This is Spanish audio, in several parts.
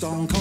stone cold.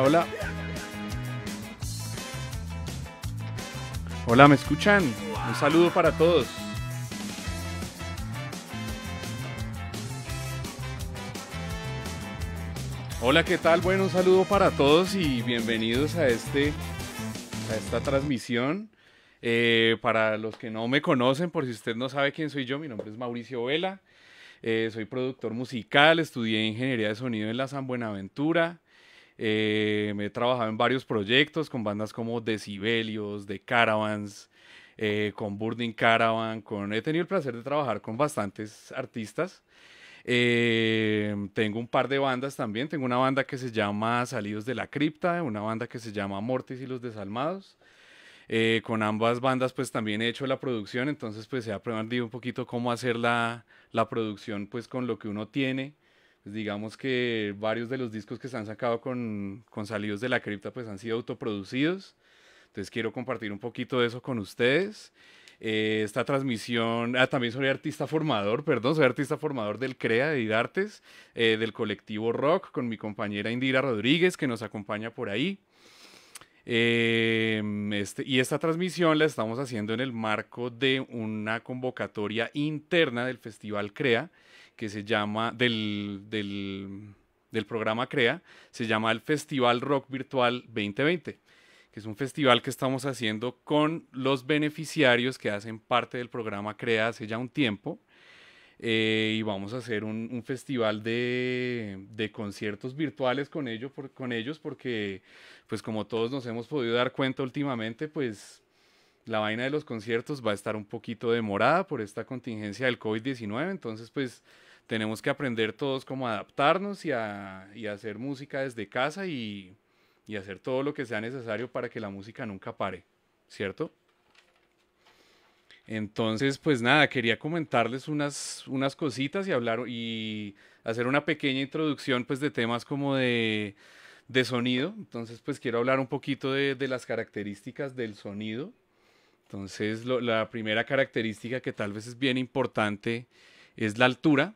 Hola, hola. ¿me escuchan? Un saludo para todos. Hola, ¿qué tal? Bueno, un saludo para todos y bienvenidos a, este, a esta transmisión. Eh, para los que no me conocen, por si usted no sabe quién soy yo, mi nombre es Mauricio Vela. Eh, soy productor musical, estudié ingeniería de sonido en la San Buenaventura. Eh, me he trabajado en varios proyectos con bandas como Decibelios, de Caravans, eh, con Burning Caravan, con... he tenido el placer de trabajar con bastantes artistas. Eh, tengo un par de bandas también, tengo una banda que se llama Salidos de la Cripta, una banda que se llama Mortis y los Desalmados. con ambas bandas pues también he hecho la producción, entonces pues he aprendido un poquito cómo hacer la, la producción pues con lo que uno tiene pues, digamos que varios de los discos que se han sacado con, con Salidos de la Cripta pues han sido autoproducidos. Entonces quiero compartir un poquito de eso con ustedes. Eh, esta transmisión, ah, también soy artista formador, perdón, soy artista formador del CREA de Idartes, eh, del colectivo Rock, con mi compañera Indira Rodríguez, que nos acompaña por ahí. Em, este, y esta transmisión la estamos haciendo en el marco de una convocatoria interna del Festival CREA, que se llama, del, del, programa CREA, se llama el Festival Rock Virtual 2020 que es un festival que estamos haciendo con los beneficiarios que hacen parte del programa CREA hace ya un tiempo. Eh, y vamos a hacer un, festival de, de, conciertos virtuales con, ellos por, con ellos porque, pues como todos nos hemos podido dar cuenta últimamente, pues la vaina de los conciertos va a estar un poquito demorada por esta contingencia del COVID-19. Entonces, pues tenemos que aprender todos cómo adaptarnos y, a, y hacer música desde casa y, y, hacer todo lo que sea necesario para que la música nunca pare, ¿cierto? Entonces, pues nada, quería comentarles unas, unas cositas y hablar y hacer una pequeña introducción pues de temas como de, de sonido. Entonces, pues quiero hablar un poquito de, de las características del sonido. Entonces, la primera característica que tal vez es bien importante es la altura.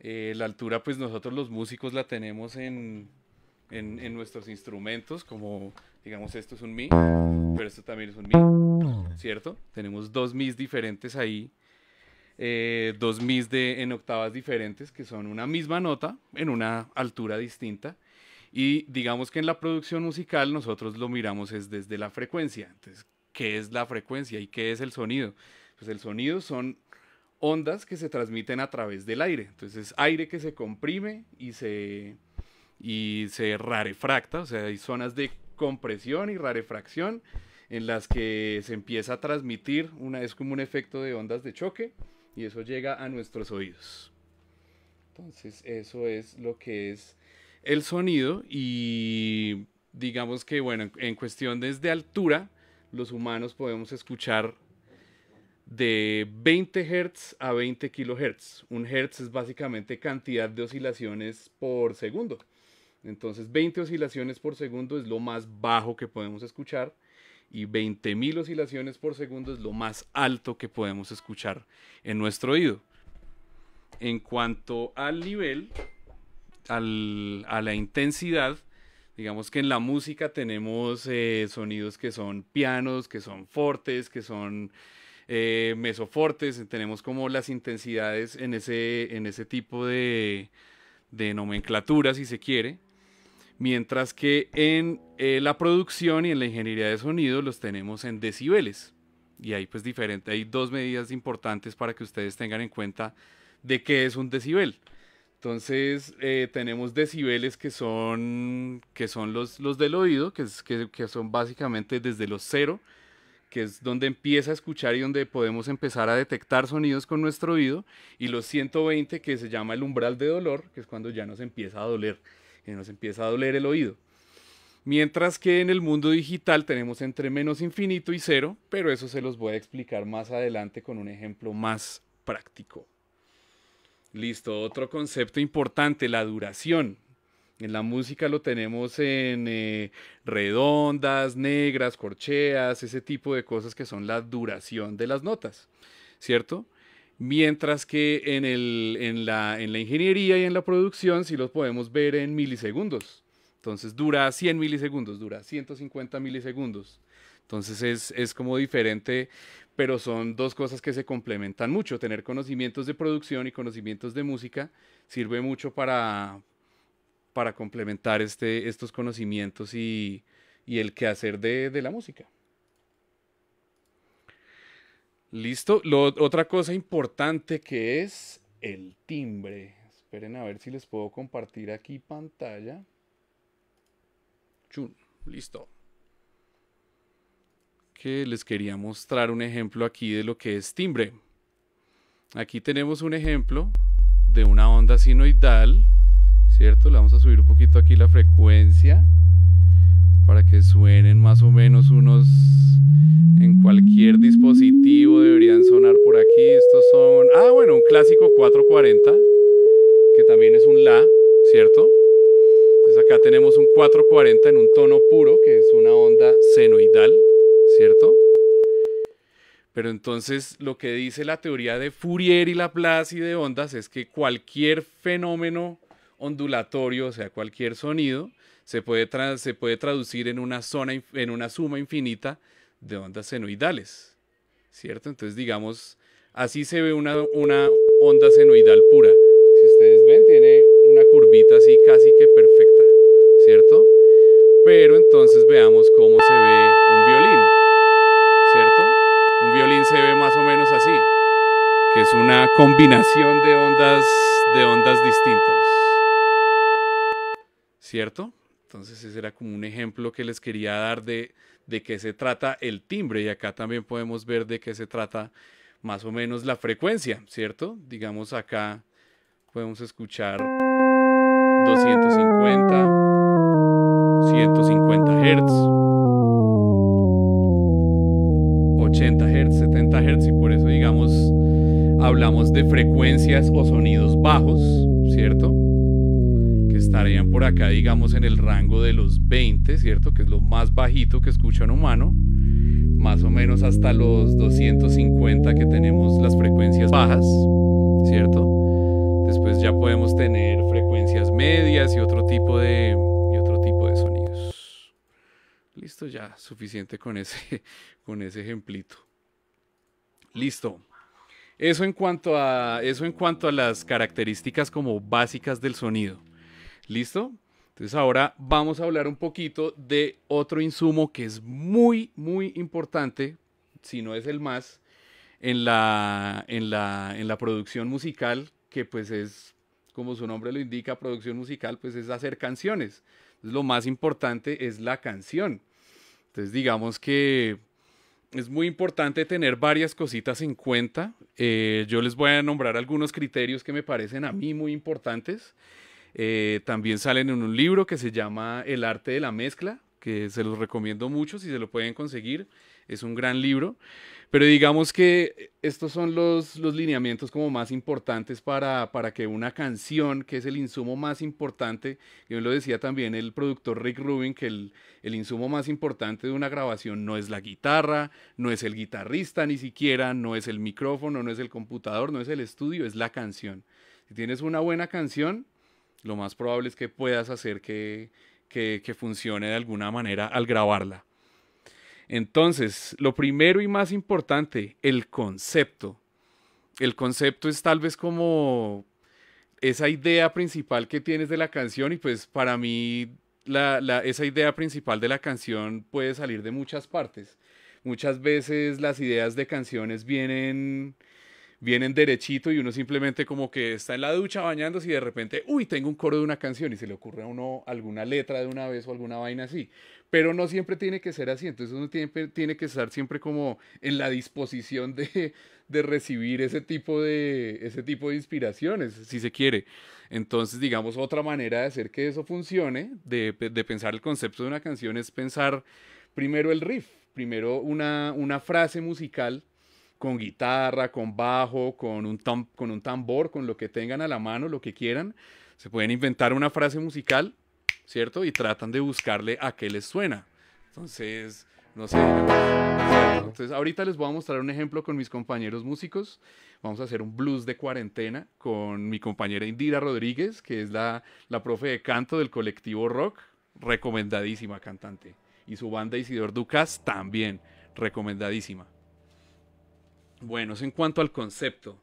Eh, la altura, pues nosotros los músicos la tenemos en, nuestros instrumentos, como digamos esto es un mi, pero esto también es un mi, ¿cierto? Tenemos dos mis diferentes ahí, eh, dos mis de, en octavas diferentes, que son una misma nota en una altura distinta. Y digamos que en la producción musical nosotros lo miramos es desde la frecuencia. Entonces, ¿qué es la frecuencia y qué es el sonido? Pues el sonido son ondas que se transmiten a través del aire. Entonces es aire que se comprime y se, y se rarefracta, o sea, hay zonas de compresión y rarefracción en las que se empieza a transmitir, una, es como un efecto de ondas de choque y eso llega a nuestros oídos. Entonces eso es lo que es el sonido y digamos que bueno, en, en cuestión desde altura, los humanos podemos escuchar de 20 Hz a 20 kHz. Un Hz es básicamente cantidad de oscilaciones por segundo. Entonces 20 oscilaciones por segundo es lo más bajo que podemos escuchar y 20.000 oscilaciones por segundo es lo más alto que podemos escuchar en nuestro oído. En cuanto al nivel, al, a la intensidad, digamos que en la música tenemos eh, sonidos que son pianos, que son fortes, que son eh, mesofortes, tenemos como las intensidades en ese, en ese tipo de, nomenclatura, si se quiere. Mientras que en eh, la producción y en la ingeniería de sonido los tenemos en decibeles. Y ahí pues diferente, hay dos medidas importantes para que ustedes tengan en cuenta de qué es un decibel. Entonces eh, tenemos decibeles que son, que son los, del oído, que, son básicamente desde los cero que es donde empieza a escuchar y donde podemos empezar a detectar sonidos con nuestro oído, y los 120 que se llama el umbral de dolor, que es cuando ya nos empieza a doler, que nos empieza a doler el oído. Mientras que en el mundo digital tenemos entre menos infinito y cero, pero eso se los voy a explicar más adelante con un ejemplo más práctico. Listo, otro concepto importante, la duración. En la música lo tenemos en eh, redondas, negras, corcheas, ese tipo de cosas que son la duración de las notas, ¿cierto? Mientras que en, el, la, en la ingeniería y en la producción sí los podemos ver en milisegundos. Entonces dura 100 milisegundos, dura 150 milisegundos. Entonces es, es, como diferente, pero son dos cosas que se complementan mucho. Tener conocimientos de producción y conocimientos de música sirve mucho para, para complementar este, estos conocimientos y, el quehacer de, de la música. Listo. otra cosa importante que es el timbre. Esperen a ver si les puedo compartir aquí pantalla. listo. Que les quería mostrar un ejemplo aquí de lo que es timbre. Aquí tenemos un ejemplo de una onda sinoidal ¿cierto? Le vamos a subir un poquito aquí la frecuencia para que suenen más o menos unos en cualquier dispositivo deberían sonar por aquí. Estos son, ah, bueno, un clásico 440 que también es un la, ¿cierto? Entonces acá tenemos un 440 en un tono puro que es una onda senoidal, ¿cierto? Pero entonces lo que dice la teoría de Fourier y Laplace y de ondas es que cualquier fenómeno ondulatorio, o sea, cualquier sonido, se puede, se puede traducir en una, zona, en una suma infinita de ondas senoidales, ¿cierto? Entonces, digamos, así se ve una, onda senoidal pura. Si ustedes ven, tiene una curvita así casi que perfecta, ¿cierto? Pero entonces veamos cómo se ve un violín, ¿cierto? Un violín se ve más o menos así, que es una combinación de ondas, de ondas distintas. ¿cierto? Entonces ese era como un ejemplo que les quería dar de, qué se trata el timbre y acá también podemos ver de qué se trata más o menos la frecuencia, ¿cierto? Digamos acá podemos escuchar 250, 150 Hz, 80 Hz, 70 Hz y por eso digamos hablamos de frecuencias o sonidos bajos, ¿cierto? estarían por acá, digamos, en el rango de los 20, ¿cierto? Que es lo más bajito que escuchan humano, más o menos hasta los 250 que tenemos las frecuencias bajas, ¿cierto? Después ya podemos tener frecuencias medias y otro tipo de, otro tipo de sonidos. Listo, ya suficiente con ese, con ese ejemplito. Listo. Eso en cuanto a eso en cuanto a las características como básicas del sonido. ¿Listo? Entonces ahora vamos a hablar un poquito de otro insumo que es muy, muy importante, si no es el más, en la, la, en la producción musical, que pues es, como su nombre lo indica, producción musical, pues es hacer canciones. lo más importante es la canción. Entonces digamos que es muy importante tener varias cositas en cuenta. Eh, yo les voy a nombrar algunos criterios que me parecen a mí muy importantes. Eh, también salen en un libro que se llama El arte de la mezcla, que se los recomiendo mucho si se lo pueden conseguir. Es un gran libro. Pero digamos que estos son los, los lineamientos como más importantes para, para, que una canción, que es el insumo más importante, yo lo decía también el productor Rick Rubin, que el, el insumo más importante de una grabación no es la guitarra, no es el guitarrista ni siquiera, no es el micrófono, no es el computador, no es el estudio, es la canción. Si tienes una buena canción, lo más probable es que puedas hacer que, que, funcione de alguna manera al grabarla. Entonces, lo primero y más importante, el concepto. El concepto es tal vez como esa idea principal que tienes de la canción y pues para mí la, la, esa idea principal de la canción puede salir de muchas partes. Muchas veces las ideas de canciones vienen vienen derechito y uno simplemente como que está en la ducha bañándose y de repente, uy, tengo un coro de una canción y se le ocurre a uno alguna letra de una vez o alguna vaina así. Pero no siempre tiene que ser así, entonces uno tiene, que estar siempre como en la disposición de, de recibir ese tipo de, ese tipo de inspiraciones, si se quiere. Entonces, digamos, otra manera de hacer que eso funcione, de, de pensar el concepto de una canción, es pensar primero el riff, primero una, una frase musical con guitarra, con bajo, con un, con un tambor, con lo que tengan a la mano, lo que quieran. Se pueden inventar una frase musical, ¿cierto? Y tratan de buscarle a qué les suena. Entonces, no sé. Entonces, ahorita les voy a mostrar un ejemplo con mis compañeros músicos. Vamos a hacer un blues de cuarentena con mi compañera Indira Rodríguez, que es la, la profe de canto del colectivo rock, recomendadísima cantante. Y su banda Isidor Ducas también, recomendadísima. Bueno, en cuanto al concepto.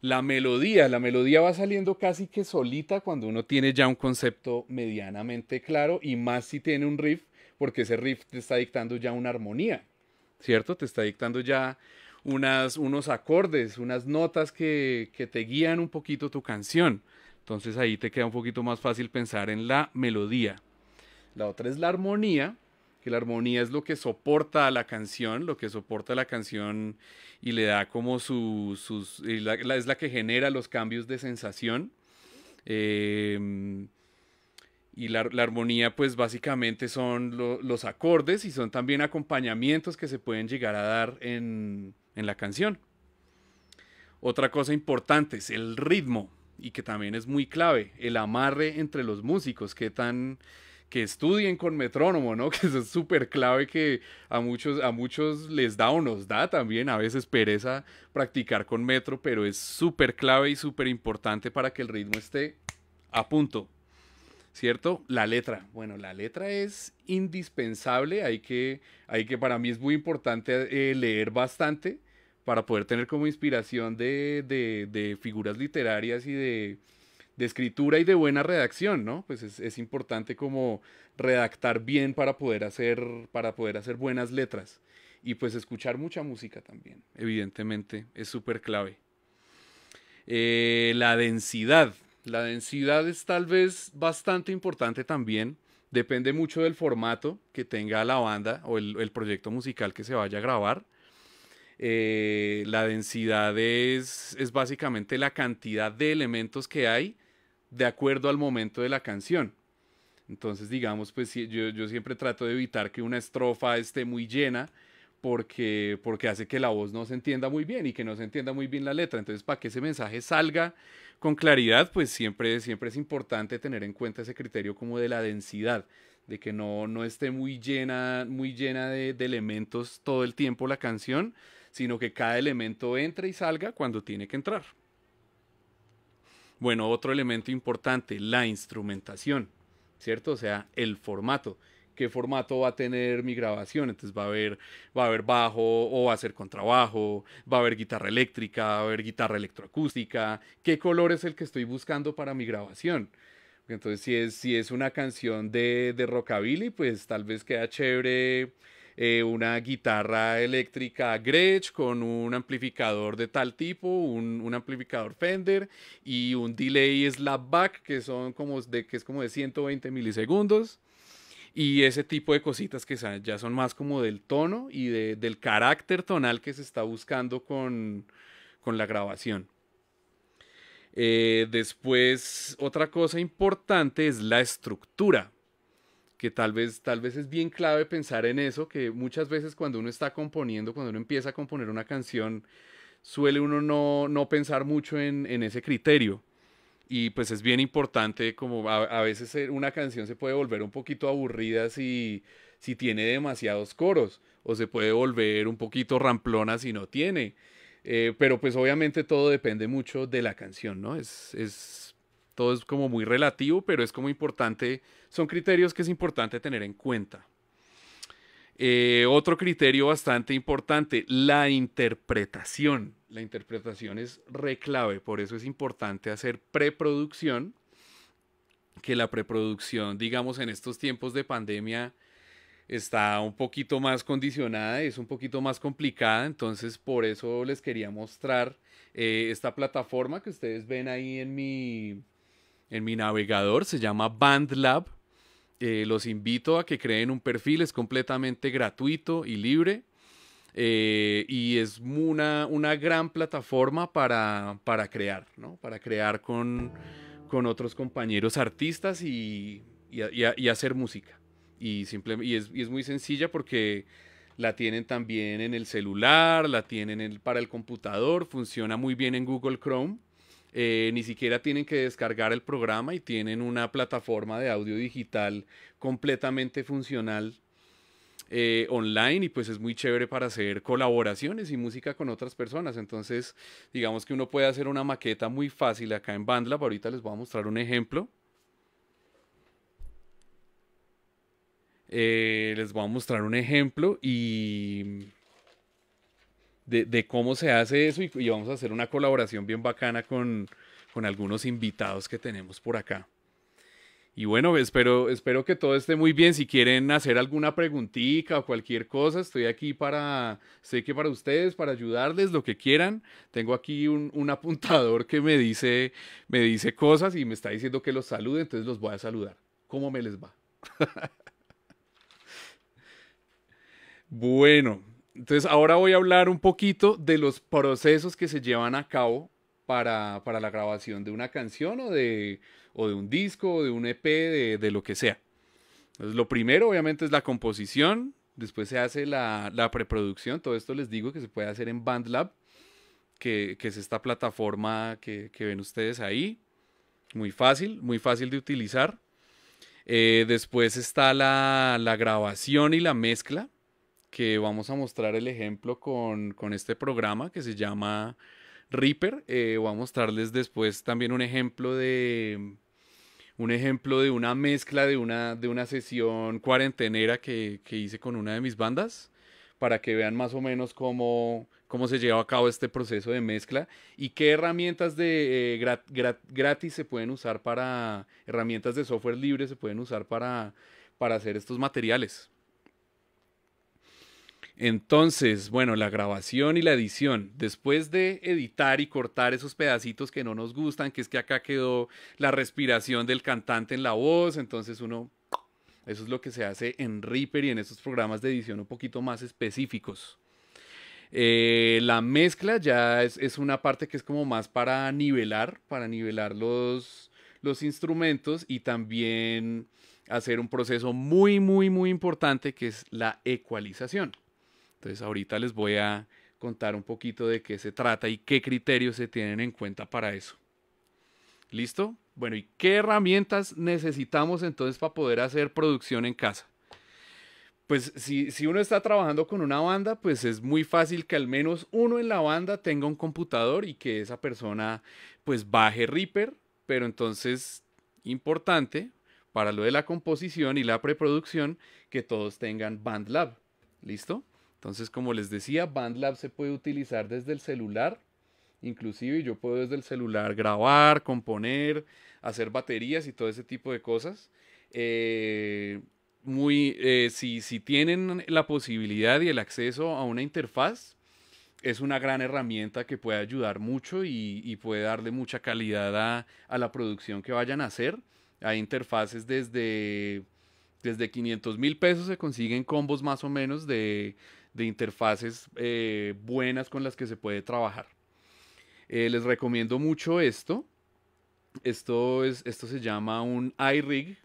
La melodía, la melodía va saliendo casi que solita cuando uno tiene ya un concepto medianamente claro y más si tiene un riff, porque ese riff te está dictando ya una armonía, ¿cierto? Te está dictando ya unas, unos acordes, unas notas que, que te guían un poquito tu canción. Entonces ahí te queda un poquito más fácil pensar en la melodía. La otra es la armonía, que la armonía es lo que soporta a la canción, lo que soporta a la canción y le da como sus, es la que genera los cambios de sensación. Em, y la, armonía, pues básicamente son los acordes y son también acompañamientos que se pueden llegar a dar en, en la canción. Otra cosa importante es el ritmo y que también es muy clave, el amarre entre los músicos, qué tan que estudien con metrónomo, ¿no? Que eso es súper clave que a muchos, a muchos les da o nos da también a veces pereza practicar con metro, pero es súper clave y súper importante para que el ritmo esté a punto. ¿Cierto? La letra. Bueno, la letra es indispensable. Hay que, hay que para mí es muy importante eh, leer bastante para poder tener como inspiración de figuras literarias y de, de escritura y de buena redacción, ¿no? Pues es, importante como redactar bien para poder, hacer, para poder hacer buenas letras. Y pues escuchar mucha música también, evidentemente, es súper clave. Eh, la densidad. La densidad es tal vez bastante importante también. Depende mucho del formato que tenga la banda o el, proyecto musical que se vaya a grabar. Eh, la densidad es, es, básicamente la cantidad de elementos que hay de acuerdo al momento de la canción. Entonces, digamos, pues yo, yo siempre trato de evitar que una estrofa esté muy llena porque, porque hace que la voz no se entienda muy bien y que no se entienda muy bien la letra. Entonces, para que ese mensaje salga con claridad, pues siempre, siempre es importante tener en cuenta ese criterio como de la densidad, de que no, no esté muy llena, muy llena de, de elementos todo el tiempo la canción, sino que cada elemento entre y salga cuando tiene que entrar. Bueno, otro elemento importante, la instrumentación, ¿cierto? O sea, el formato. ¿Qué formato va a tener mi grabación? Entonces va a haber, va a haber bajo o va a ser contrabajo, va a haber guitarra eléctrica, va a haber guitarra electroacústica. ¿Qué color es el que estoy buscando para mi grabación? Entonces, si es, si es una canción de, de rockabilly, pues tal vez queda chévere eh, una guitarra eléctrica Gretsch con un amplificador de tal tipo, un, amplificador Fender y un delay slapback que, son como de, que es como de 120 milisegundos y ese tipo de cositas que ya son más como del tono y del carácter tonal que se está buscando con, la grabación. Eh, después, otra cosa importante es la estructura que tal vez, tal vez es bien clave pensar en eso, que muchas veces cuando uno está componiendo, cuando uno empieza a componer una canción, suele uno no, pensar mucho en, ese criterio. Y pues es bien importante, como a, veces e, una canción se puede volver un poquito aburrida si, si tiene demasiados coros, o se puede volver un poquito ramplona si no tiene. Eh, pero pues obviamente todo depende mucho de la canción, ¿no? Es, es todo es como muy relativo, pero es como importante, son criterios que es importante tener en cuenta. Eh, otro criterio bastante importante, la interpretación. La interpretación es reclave, por eso es importante hacer preproducción, que la preproducción, digamos, en estos tiempos de pandemia está un poquito más condicionada, es un poquito más complicada, entonces por eso les quería mostrar eh, esta plataforma que ustedes ven ahí en mi, en mi navegador, se llama BandLab. Eh, los invito a que creen un perfil, es completamente gratuito y libre. Eh, y es una, una gran plataforma para, crear, Para crear con, otros compañeros artistas y, hacer música. Y, es, muy sencilla porque la tienen también en el celular, la tienen para el computador, funciona muy bien en Google Chrome. Eh, ni siquiera tienen que descargar el programa y tienen una plataforma de audio digital completamente funcional eh, online y pues es muy chévere para hacer colaboraciones y música con otras personas. Entonces, digamos que uno puede hacer una maqueta muy fácil acá en Bandlab. Ahorita les voy a mostrar un ejemplo. Eh, les voy a mostrar un ejemplo y de, cómo se hace eso y, vamos a hacer una colaboración bien bacana con, algunos invitados que tenemos por acá. Y bueno, espero, espero que todo esté muy bien. Si quieren hacer alguna preguntita o cualquier cosa, estoy aquí para, sé que para ustedes, para ayudarles, lo que quieran. Tengo aquí un, apuntador que me dice, me dice cosas y me está diciendo que los salude, entonces los voy a saludar. ¿Cómo me les va? bueno, entonces, ahora voy a hablar un poquito de los procesos que se llevan a cabo para, la grabación de una canción o de, de un disco o de un EP, de, lo que sea. Entonces, lo primero, obviamente, es la composición. Después se hace la, preproducción. Todo esto les digo que se puede hacer en BandLab, que, que es esta plataforma que, ven ustedes ahí. Muy fácil, muy fácil de utilizar. Eh, después está la grabación y la mezcla que vamos a mostrar el ejemplo con, este programa que se llama Reaper. Eh, voy a mostrarles después también un ejemplo de un ejemplo de una mezcla de una, de una sesión cuarentenera que, hice con una de mis bandas para que vean más o menos cómo, se lleva a cabo este proceso de mezcla y qué herramientas de eh, gratis se pueden usar para herramientas de software libre se pueden usar para hacer estos materiales. Entonces, bueno, la grabación y la edición, después de editar y cortar esos pedacitos que no nos gustan, que es que acá quedó la respiración del cantante en la voz, entonces uno, eso es lo que se hace en Reaper y en esos programas de edición un poquito más específicos. Eh, la mezcla ya es, una parte que es como más para nivelar, para nivelar los instrumentos y también hacer un proceso muy, muy, muy importante que es la ecualización. Entonces ahorita les voy a contar un poquito de qué se trata y qué criterios se tienen en cuenta para eso. ¿Listo? Bueno, ¿y qué herramientas necesitamos entonces para poder hacer producción en casa? Pues si, si, uno está trabajando con una banda, pues es muy fácil que al menos uno en la banda tenga un computador y que esa persona pues baje Reaper, pero entonces importante para lo de la composición y la preproducción que todos tengan BandLab. ¿Listo? Entonces, como les decía, BandLab se puede utilizar desde el celular. Inclusive yo puedo desde el celular grabar, componer, hacer baterías y todo ese tipo de cosas. Eh, muy, eh, si, tienen la posibilidad y el acceso a una interfaz, es una gran herramienta que puede ayudar mucho y, puede darle mucha calidad a, la producción que vayan a hacer. Hay interfaces desde, desde 500 mil pesos, se consiguen combos más o menos de de interfaces eh, buenas con las que se puede trabajar. Eh, les recomiendo mucho esto. Esto, es, esto se llama un iRig.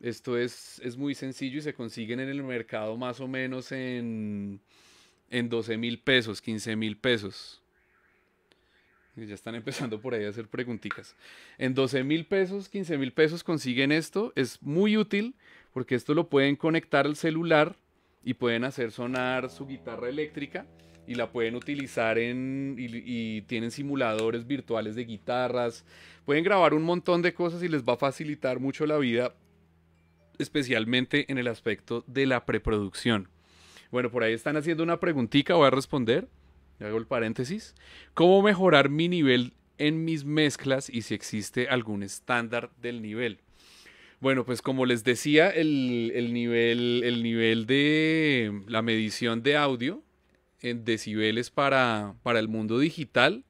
Esto es, es muy sencillo y se consiguen en el mercado más o menos en, en 12 mil pesos, 15 mil pesos. Ya están empezando por ahí a hacer preguntitas. En 12 mil pesos, 15 mil pesos consiguen esto. Es muy útil porque esto lo pueden conectar al celular y pueden hacer sonar su guitarra eléctrica y la pueden utilizar en y, tienen simuladores virtuales de guitarras. Pueden grabar un montón de cosas y les va a facilitar mucho la vida, especialmente en el aspecto de la preproducción. Bueno, por ahí están haciendo una preguntita, voy a responder. Hago el paréntesis. ¿Cómo mejorar mi nivel en mis mezclas y si existe algún estándar del nivel? Bueno, pues como les decía, el, nivel, el nivel de la medición de audio en decibeles para, el mundo digital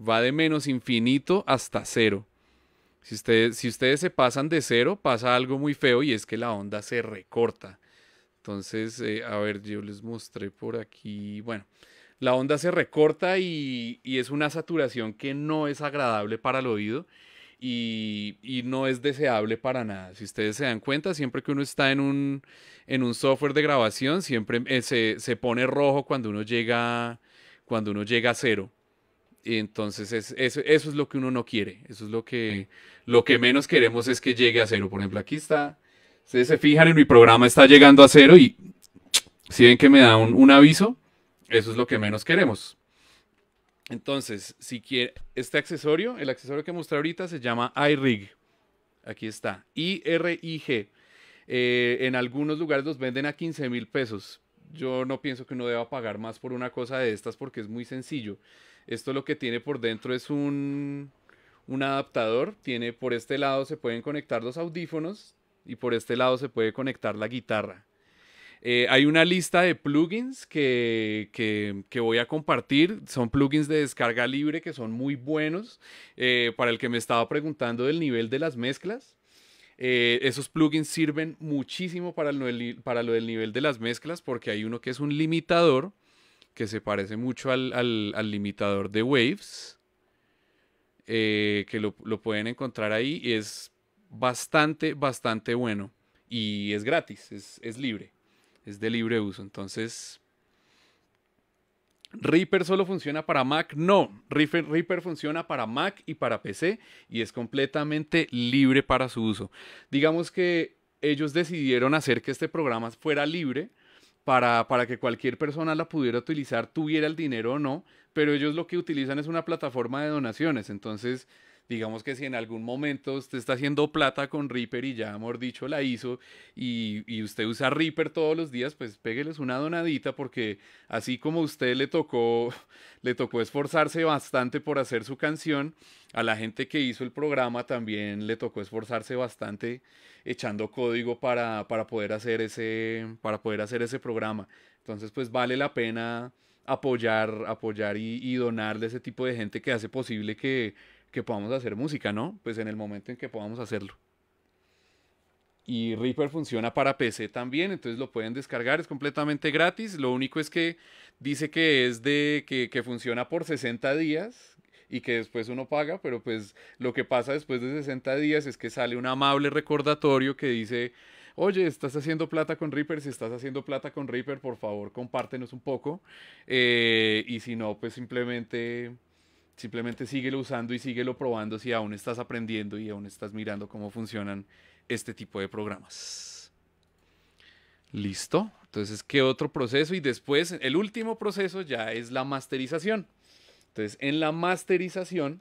va de menos infinito hasta cero. Si ustedes, si ustedes se pasan de cero, pasa algo muy feo y es que la onda se recorta. Entonces, eh, a ver, yo les mostré por aquí. Bueno, la onda se recorta y, y es una saturación que no es agradable para el oído y, no es deseable para nada. Si ustedes se dan cuenta, siempre que uno está en un, en un software de grabación, siempre eh, se, se, pone rojo cuando uno llega, cuando uno llega a cero. Y entonces eso es lo que uno no quiere. Eso es lo que, lo que menos queremos es que llegue a cero. Por ejemplo, aquí está. Ustedes se fijan en mi programa, está llegando a cero y si ven que me da un, un aviso, eso es lo que menos queremos. Entonces, si quiere, este accesorio, el accesorio que mostré ahorita se llama iRig. Aquí está, I-R-I-G. Eh, en algunos lugares los venden a 15 mil pesos. Yo no pienso que uno deba pagar más por una cosa de estas porque es muy sencillo. Esto lo que tiene por dentro es un, un adaptador. Tiene por este lado se pueden conectar los audífonos y por este lado se puede conectar la guitarra. Eh, hay una lista de plugins que, voy a compartir. Son plugins de descarga libre que son muy buenos. Eh, para el que me estaba preguntando del nivel de las mezclas, eh, esos plugins sirven muchísimo para lo, del, nivel de las mezclas porque hay uno que es un limitador que se parece mucho al, limitador de Waves. que lo, pueden encontrar ahí. Y Es bastante, bastante bueno. Y es gratis, es libre es de libre uso. Entonces, Reaper solo funciona para Mac, no. Reaper, funciona para Mac y para PC y es completamente libre para su uso. Digamos que ellos decidieron hacer que este programa fuera libre para, para que cualquier persona la pudiera utilizar, tuviera el dinero o no, pero ellos lo que utilizan es una plataforma de donaciones. Entonces, digamos que si en algún momento usted está haciendo plata con Reaper y ya, amor dicho, la hizo y, usted usa Reaper todos los días, pues pégueles una donadita porque así como usted le tocó, le tocó esforzarse bastante por hacer su canción, a la gente que hizo el programa también le tocó esforzarse bastante echando código para, para poder, hacer ese, para poder hacer ese programa. Entonces, pues vale la pena apoyar, apoyar y, y donarle a ese tipo de gente que hace posible que, que podamos hacer música, ¿no? Pues en el momento en que podamos hacerlo. Y Reaper funciona para PC también, entonces lo pueden descargar, es completamente gratis. Lo único es que dice que es de que, que funciona por 60 días y que después uno paga, pero pues lo que pasa después de 60 días es que sale un amable recordatorio que dice, oye, estás haciendo plata con Reaper, si estás haciendo plata con Reaper, por favor compártenos un poco. Eh, y si no, pues simplemente Simplemente síguelo usando y síguelo probando si aún estás aprendiendo y aún estás mirando cómo funcionan este tipo de programas. Listo. Entonces, ¿qué otro proceso? Y después, el último proceso ya es la masterización. Entonces, en la masterización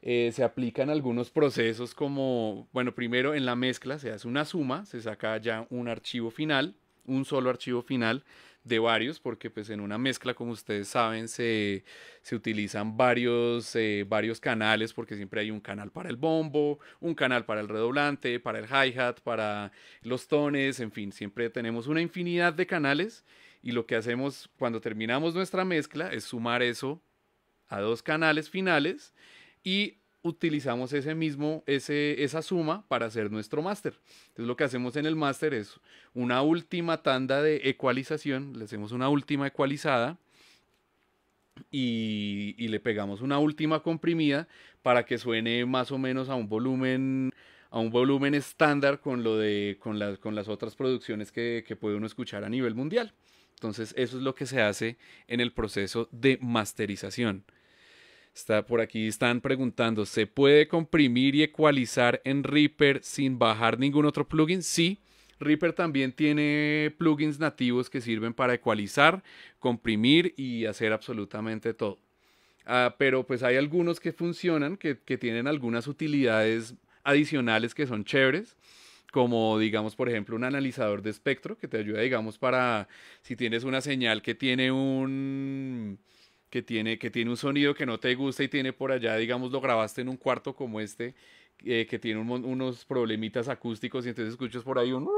eh, se aplican algunos procesos como, bueno, primero en la mezcla se hace una suma, se saca ya un archivo final, un solo archivo final, de varios, porque pues en una mezcla, como ustedes saben, se, utilizan varios, eh, varios canales, porque siempre hay un canal para el bombo, un canal para el redoblante, para el hi-hat, para los tones, en fin, siempre tenemos una infinidad de canales y lo que hacemos cuando terminamos nuestra mezcla es sumar eso a dos canales finales y utilizamos ese mismo, esa suma para hacer nuestro máster. Entonces lo que hacemos en el máster es una última tanda de ecualización, le hacemos una última ecualizada y, le pegamos una última comprimida para que suene más o menos a un volumen a un volumen estándar con lo de con las otras producciones que, que puede uno escuchar a nivel mundial entonces eso es lo que se hace en el proceso de masterización Está por aquí, están preguntando, ¿se puede comprimir y ecualizar en Reaper sin bajar ningún otro plugin? Sí, Reaper también tiene plugins nativos que sirven para ecualizar, comprimir y hacer absolutamente todo. Ah, pero pues hay algunos que funcionan, que, que tienen algunas utilidades adicionales que son chéveres como digamos por ejemplo un analizador de espectro que te ayuda digamos para si tienes una señal que tiene un que tiene, que tiene un sonido que no te gusta y tiene por allá, digamos, lo grabaste en un cuarto como este, eh, que tiene unos problemitas acústicos y entonces escuchas por ahí un,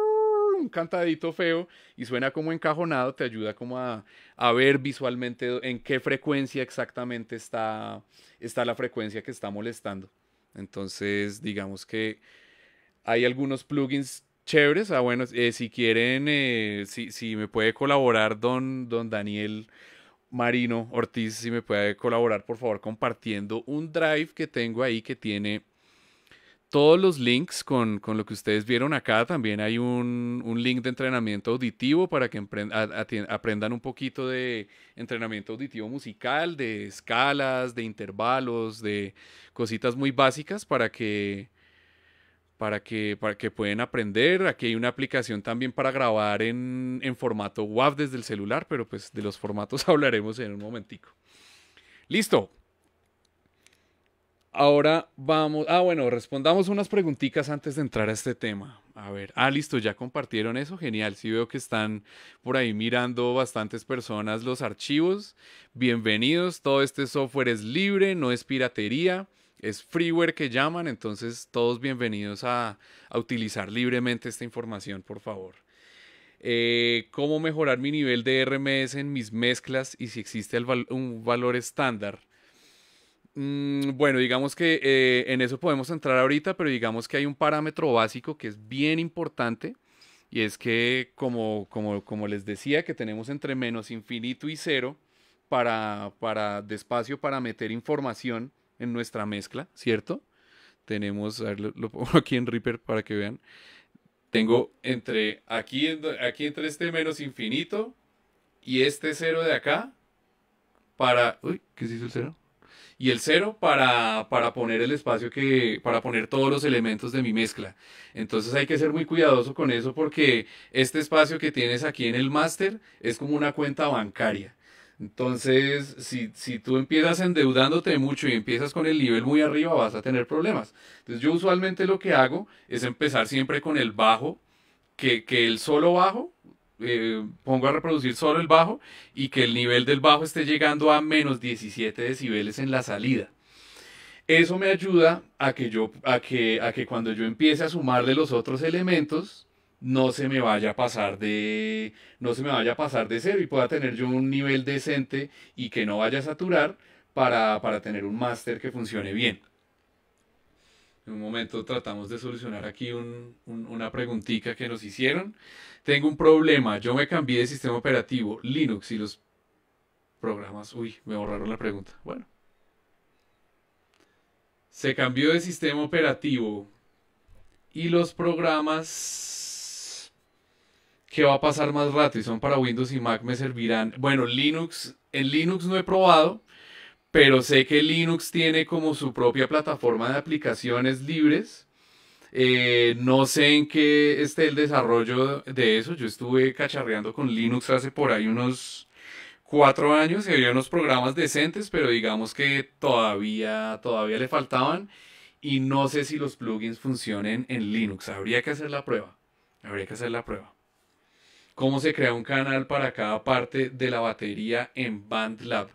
cantadito feo y suena como encajonado, te ayuda como a, ver visualmente en qué frecuencia exactamente está, está la frecuencia que está molestando. Entonces, digamos que hay algunos plugins chéveres. Ah, bueno, eh, si quieren, eh, si, si, me puede colaborar don, don Daniel Marino Ortiz, si me puede colaborar, por favor, compartiendo un drive que tengo ahí que tiene todos los links con, lo que ustedes vieron acá. También hay un, un link de entrenamiento auditivo para que aprendan un poquito de entrenamiento auditivo musical, de escalas, de intervalos, de cositas muy básicas para que para que, para que pueden aprender. Aquí hay una aplicación también para grabar en, en formato WAV desde el celular, pero pues de los formatos hablaremos en un momentico. Listo. Ahora vamos. Ah, bueno, respondamos unas preguntitas antes de entrar a este tema. A ver. Ah, listo, ya compartieron eso. Genial. Sí veo que están por ahí mirando bastantes personas los archivos. Bienvenidos. Todo este software es libre, no es piratería es freeware que llaman, entonces todos bienvenidos a, utilizar libremente esta información, por favor. Eh, ¿Cómo mejorar mi nivel de RMS en mis mezclas y si existe un valor estándar? Mm, bueno, digamos que eh, en eso podemos entrar ahorita, pero digamos que hay un parámetro básico que es bien importante y es que, como, les decía, que tenemos entre menos infinito y cero para, para despacio para meter información en nuestra mezcla, ¿cierto? Tenemos, a ver, lo, pongo aquí en Reaper para que vean. Tengo entre aquí, aquí entre este menos infinito y este cero de acá para... Uy, ¿qué se hizo el cero? y el cero para, para, poner el espacio que, para poner todos los elementos de mi mezcla. Entonces hay que ser muy cuidadoso con eso porque este espacio que tienes aquí en el máster es como una cuenta bancaria. Entonces, si, tú empiezas endeudándote mucho y empiezas con el nivel muy arriba, vas a tener problemas. Entonces, yo usualmente lo que hago es empezar siempre con el bajo, que, que el solo bajo, eh, pongo a reproducir solo el bajo y que el nivel del bajo esté llegando a menos 17 decibeles en la salida. Eso me ayuda a que, yo, a que, a que cuando yo empiece a sumarle los otros elementos, no se me vaya a pasar de no se me vaya a pasar de cero y pueda tener yo un nivel decente y que no vaya a saturar para, para tener un máster que funcione bien. En un momento tratamos de solucionar aquí una preguntita que nos hicieron. Tengo un problema, yo me cambié de sistema operativo Linux y los programas... Uy, me borraron la pregunta. Bueno. Se cambió de sistema operativo y los programas ¿Qué va a pasar más rato? Y son para Windows y Mac, me servirán. Bueno, Linux, en Linux no he probado, pero sé que Linux tiene como su propia plataforma de aplicaciones libres. Eh, no sé en qué esté el desarrollo de eso. Yo estuve cacharreando con Linux hace por ahí unos cuatro años y había unos programas decentes, pero digamos que todavía, todavía le faltaban. Y no sé si los plugins funcionen en Linux. Habría que hacer la prueba. Habría que hacer la prueba cómo se crea un canal para cada parte de la batería en BandLab.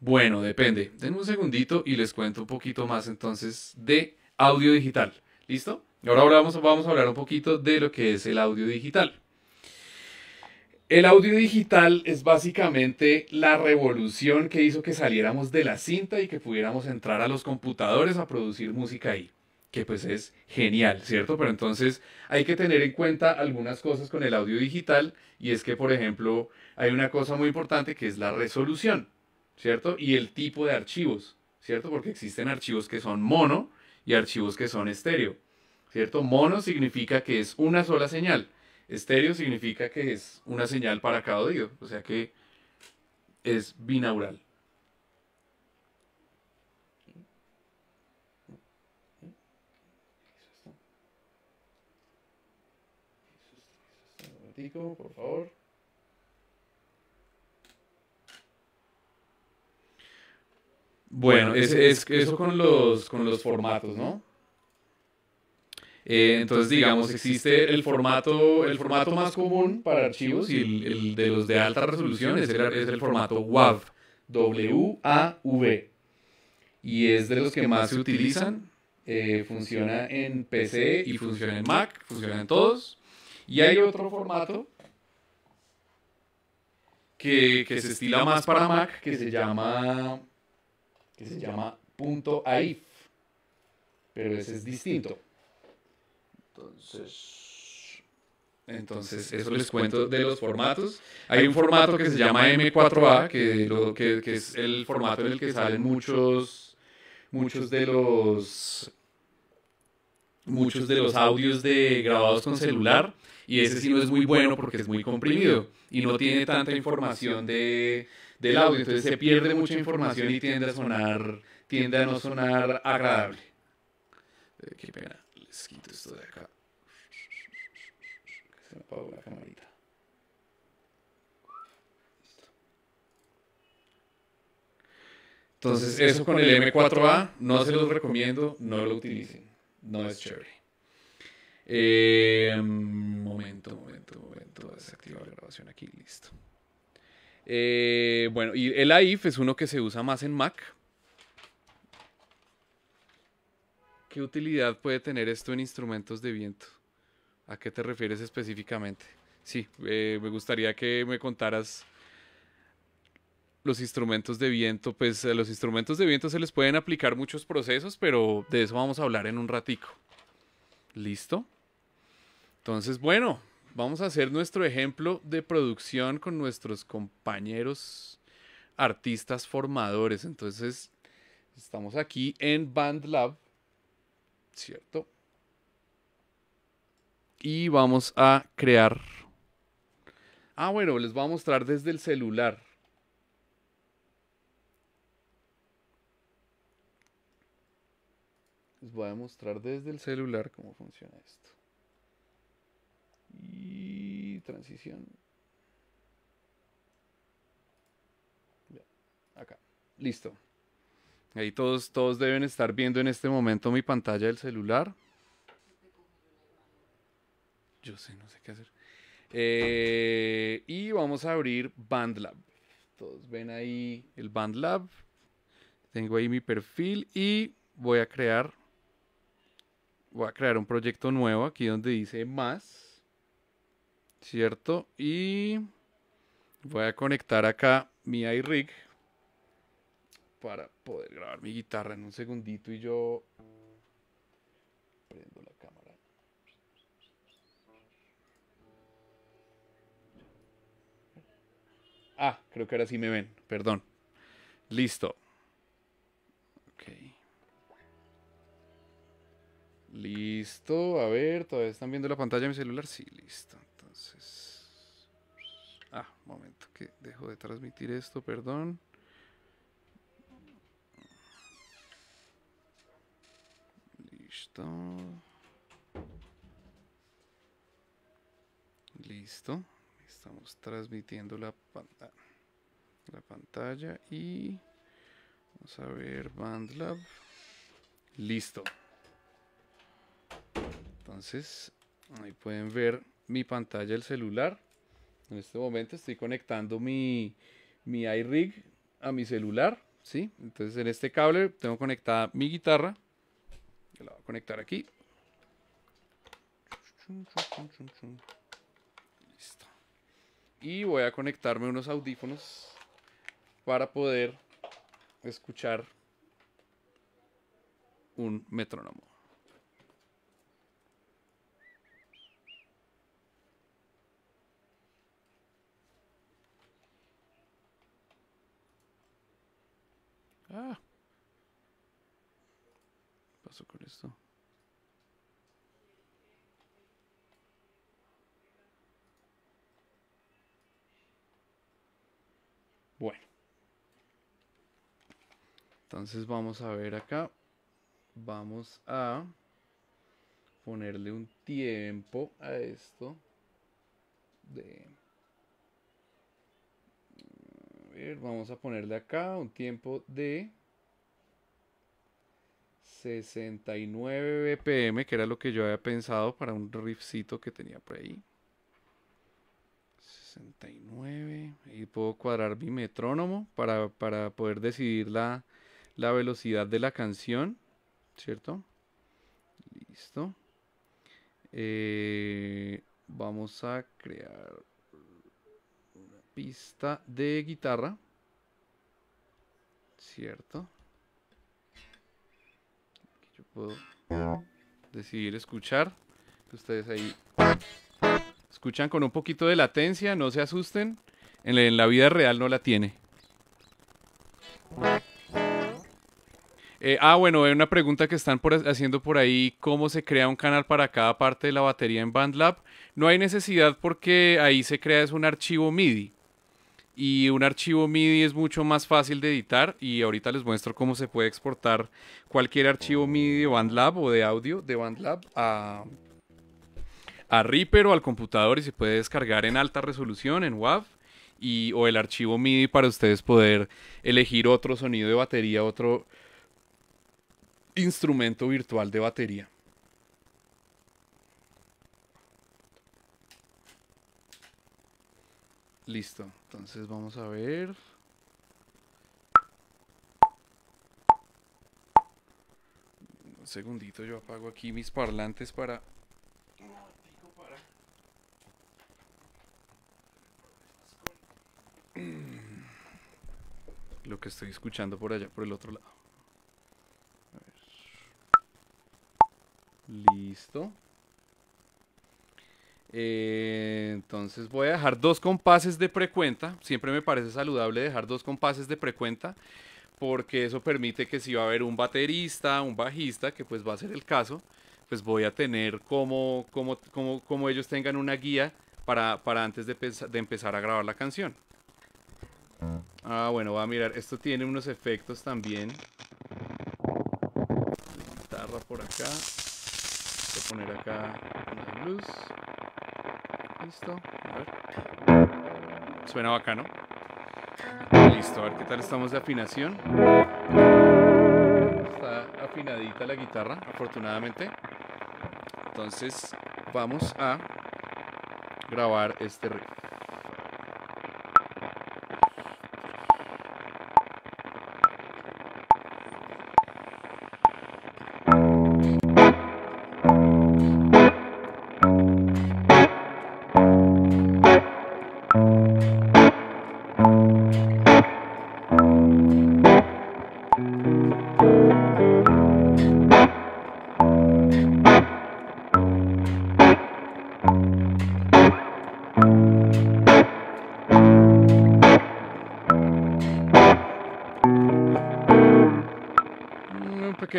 Bueno, depende. Den un segundito y les cuento un poquito más entonces de audio digital. ¿Listo? Ahora, ahora vamos a hablar un poquito de lo que es el audio digital. El audio digital es básicamente la revolución que hizo que saliéramos de la cinta y que pudiéramos entrar a los computadores a producir música ahí que pues es genial, ¿cierto? Pero entonces hay que tener en cuenta algunas cosas con el audio digital y es que, por ejemplo, hay una cosa muy importante que es la resolución, ¿cierto? Y el tipo de archivos, ¿cierto? Porque existen archivos que son mono y archivos que son estéreo, ¿cierto? Mono significa que es una sola señal, estéreo significa que es una señal para cada oído, o sea que es binaural. por favor. Bueno, es, eso con los, con los formatos, ¿no? Eh, entonces, digamos, existe el formato, el formato más común para archivos y el, de los de alta resolución es el, formato WAV, W-A-V. Y es de los que más se utilizan. Eh, funciona en PC y funciona en Mac, funciona en todos. Y hay otro formato que, se estila más para Mac, que se llama, se llama .aif, pero ese es distinto. Entonces, entonces, eso les cuento de los formatos. Hay un formato que se llama M4A, que, que, es el formato en el que salen muchos, muchos de los muchos de los audios de grabados con celular. Y ese sí no es muy bueno porque es muy comprimido y no tiene tanta información de, del audio. Entonces se pierde mucha información y tiende a sonar, tiende a no sonar agradable. Eh, qué pena, les quito esto de acá. Se me apagó la camarita. Entonces, eso con el M4A no se los recomiendo, no lo utilicen. No es chévere. Eh, momento, momento, momento. Desactivar la grabación aquí, listo. Eh, bueno, y el AIF es uno que se usa más en Mac. ¿Qué utilidad puede tener esto en instrumentos de viento? ¿A qué te refieres específicamente? Sí, eh, me gustaría que me contaras los instrumentos de viento. Pues a eh, los instrumentos de viento se les pueden aplicar muchos procesos, pero de eso vamos a hablar en un ratico. ¿Listo? Entonces, bueno, vamos a hacer nuestro ejemplo de producción con nuestros compañeros artistas formadores. Entonces, estamos aquí en BandLab, ¿cierto? Y vamos a crear... Ah, bueno, les voy a mostrar desde el celular. Les voy a mostrar desde el celular cómo funciona esto. Y transición. Acá. Listo. Ahí todos, todos deben estar viendo en este momento mi pantalla del celular. Yo sé, no sé qué hacer. Eh, y vamos a abrir BandLab. Todos ven ahí el BandLab. Tengo ahí mi perfil y voy a crear. Voy a crear un proyecto nuevo aquí donde dice más. ¿cierto? Y voy a conectar acá mi iRig para poder grabar mi guitarra en un segundito y yo prendo la cámara. Ah, creo que ahora sí me ven, perdón. Listo. Ok. Listo, a ver, ¿todavía están viendo la pantalla de mi celular? Sí, listo. Ah, momento que dejo de transmitir esto, perdón. Listo. Listo. Estamos transmitiendo la, pantalla la pantalla y vamos a ver BandLab. Listo. Entonces, ahí pueden ver mi pantalla el celular. En este momento estoy conectando mi, iRig a mi celular. ¿sí? Entonces en este cable tengo conectada mi guitarra. la voy a conectar aquí. Listo. Y voy a conectarme unos audífonos para poder escuchar un metrónomo. Ah. pasó con esto? Bueno. Entonces vamos a ver acá. Vamos a ponerle un tiempo a esto. De vamos a ponerle acá un tiempo de 69 BPM, que era lo que yo había pensado para un riffcito que tenía por ahí. 69. Y puedo cuadrar mi metrónomo para, poder decidir la, velocidad de la canción. ¿Cierto? Listo. Eh, vamos a crear pista de guitarra. Cierto. yo puedo decidir escuchar. Ustedes ahí escuchan con un poquito de latencia, no se asusten. En la, vida real no la tiene. Eh, ah, bueno, hay una pregunta que están haciendo por ahí, ¿cómo se crea un canal para cada parte de la batería en BandLab? No hay necesidad porque ahí se crea es un archivo MIDI y un archivo MIDI es mucho más fácil de editar y ahorita les muestro cómo se puede exportar cualquier archivo MIDI de BandLab o de audio de BandLab a, a Reaper o al computador y se puede descargar en alta resolución, en WAV. Y, o el archivo MIDI para ustedes poder elegir otro sonido de batería, otro instrumento virtual de batería. Listo. Entonces vamos a ver. Un segundito, yo apago aquí mis parlantes para... Lo que estoy escuchando por allá, por el otro lado. A ver. Listo. Eh, entonces voy a dejar dos compases de precuenta. Siempre me parece saludable dejar dos compases de precuenta porque eso permite que si va a haber un baterista, un bajista, que pues va a ser el caso, pues voy a tener como, como, ellos tengan una guía para, antes de, empezar a grabar la canción. Ah, bueno, va a mirar. Esto tiene unos efectos también. La guitarra por acá. Voy a poner acá una luz. Listo. Suena bacano. Listo, a ver qué tal estamos de afinación. Está afinadita la guitarra, afortunadamente. Entonces, vamos a grabar este riff.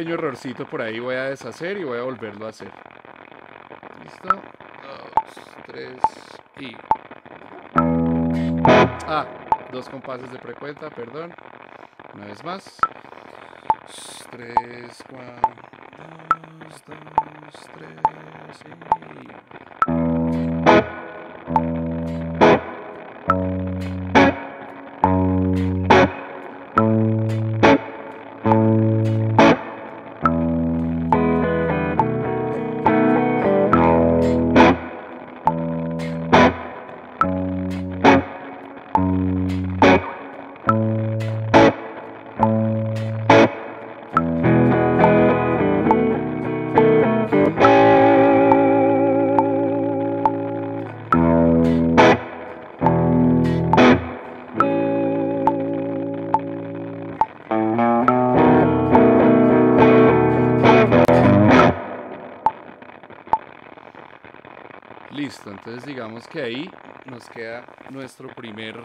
pequeño errorcito por ahí voy a deshacer y voy a volverlo a hacer. Listo. Dos, tres y... Ah, dos compases de precuenta, perdón. Una vez más. Dos, tres, cuatro. Dos, dos, tres y... Entonces digamos que ahí nos queda nuestro primer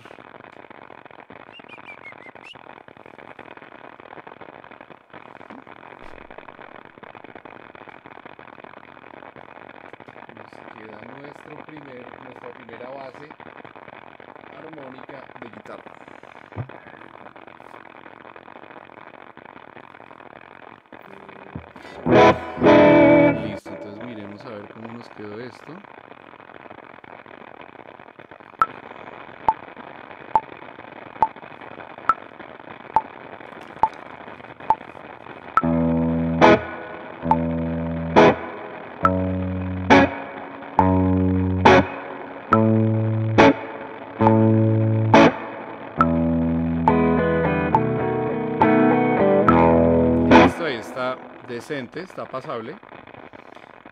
decente, está pasable.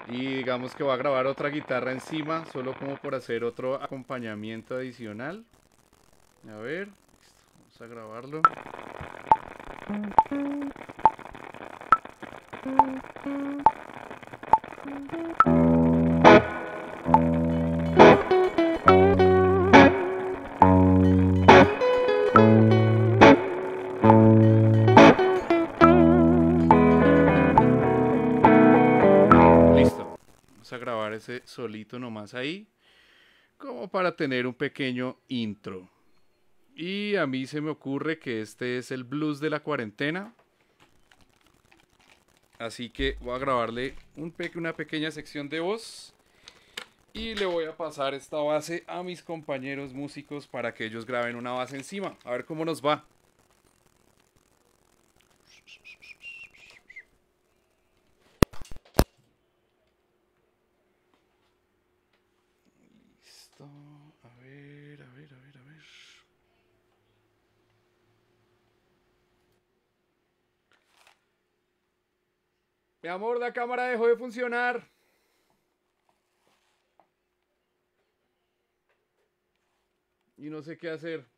Y digamos que va a grabar otra guitarra encima, solo como por hacer otro acompañamiento adicional. A ver, vamos a grabarlo. solito nomás ahí, como para tener un pequeño intro. Y a mí se me ocurre que este es el blues de la cuarentena. Así que voy a grabarle una pequeña sección de voz y le voy a pasar esta base a mis compañeros músicos para que ellos graben una base encima. A ver cómo nos va. Mi amor, la cámara dejó de funcionar. Y no sé qué hacer.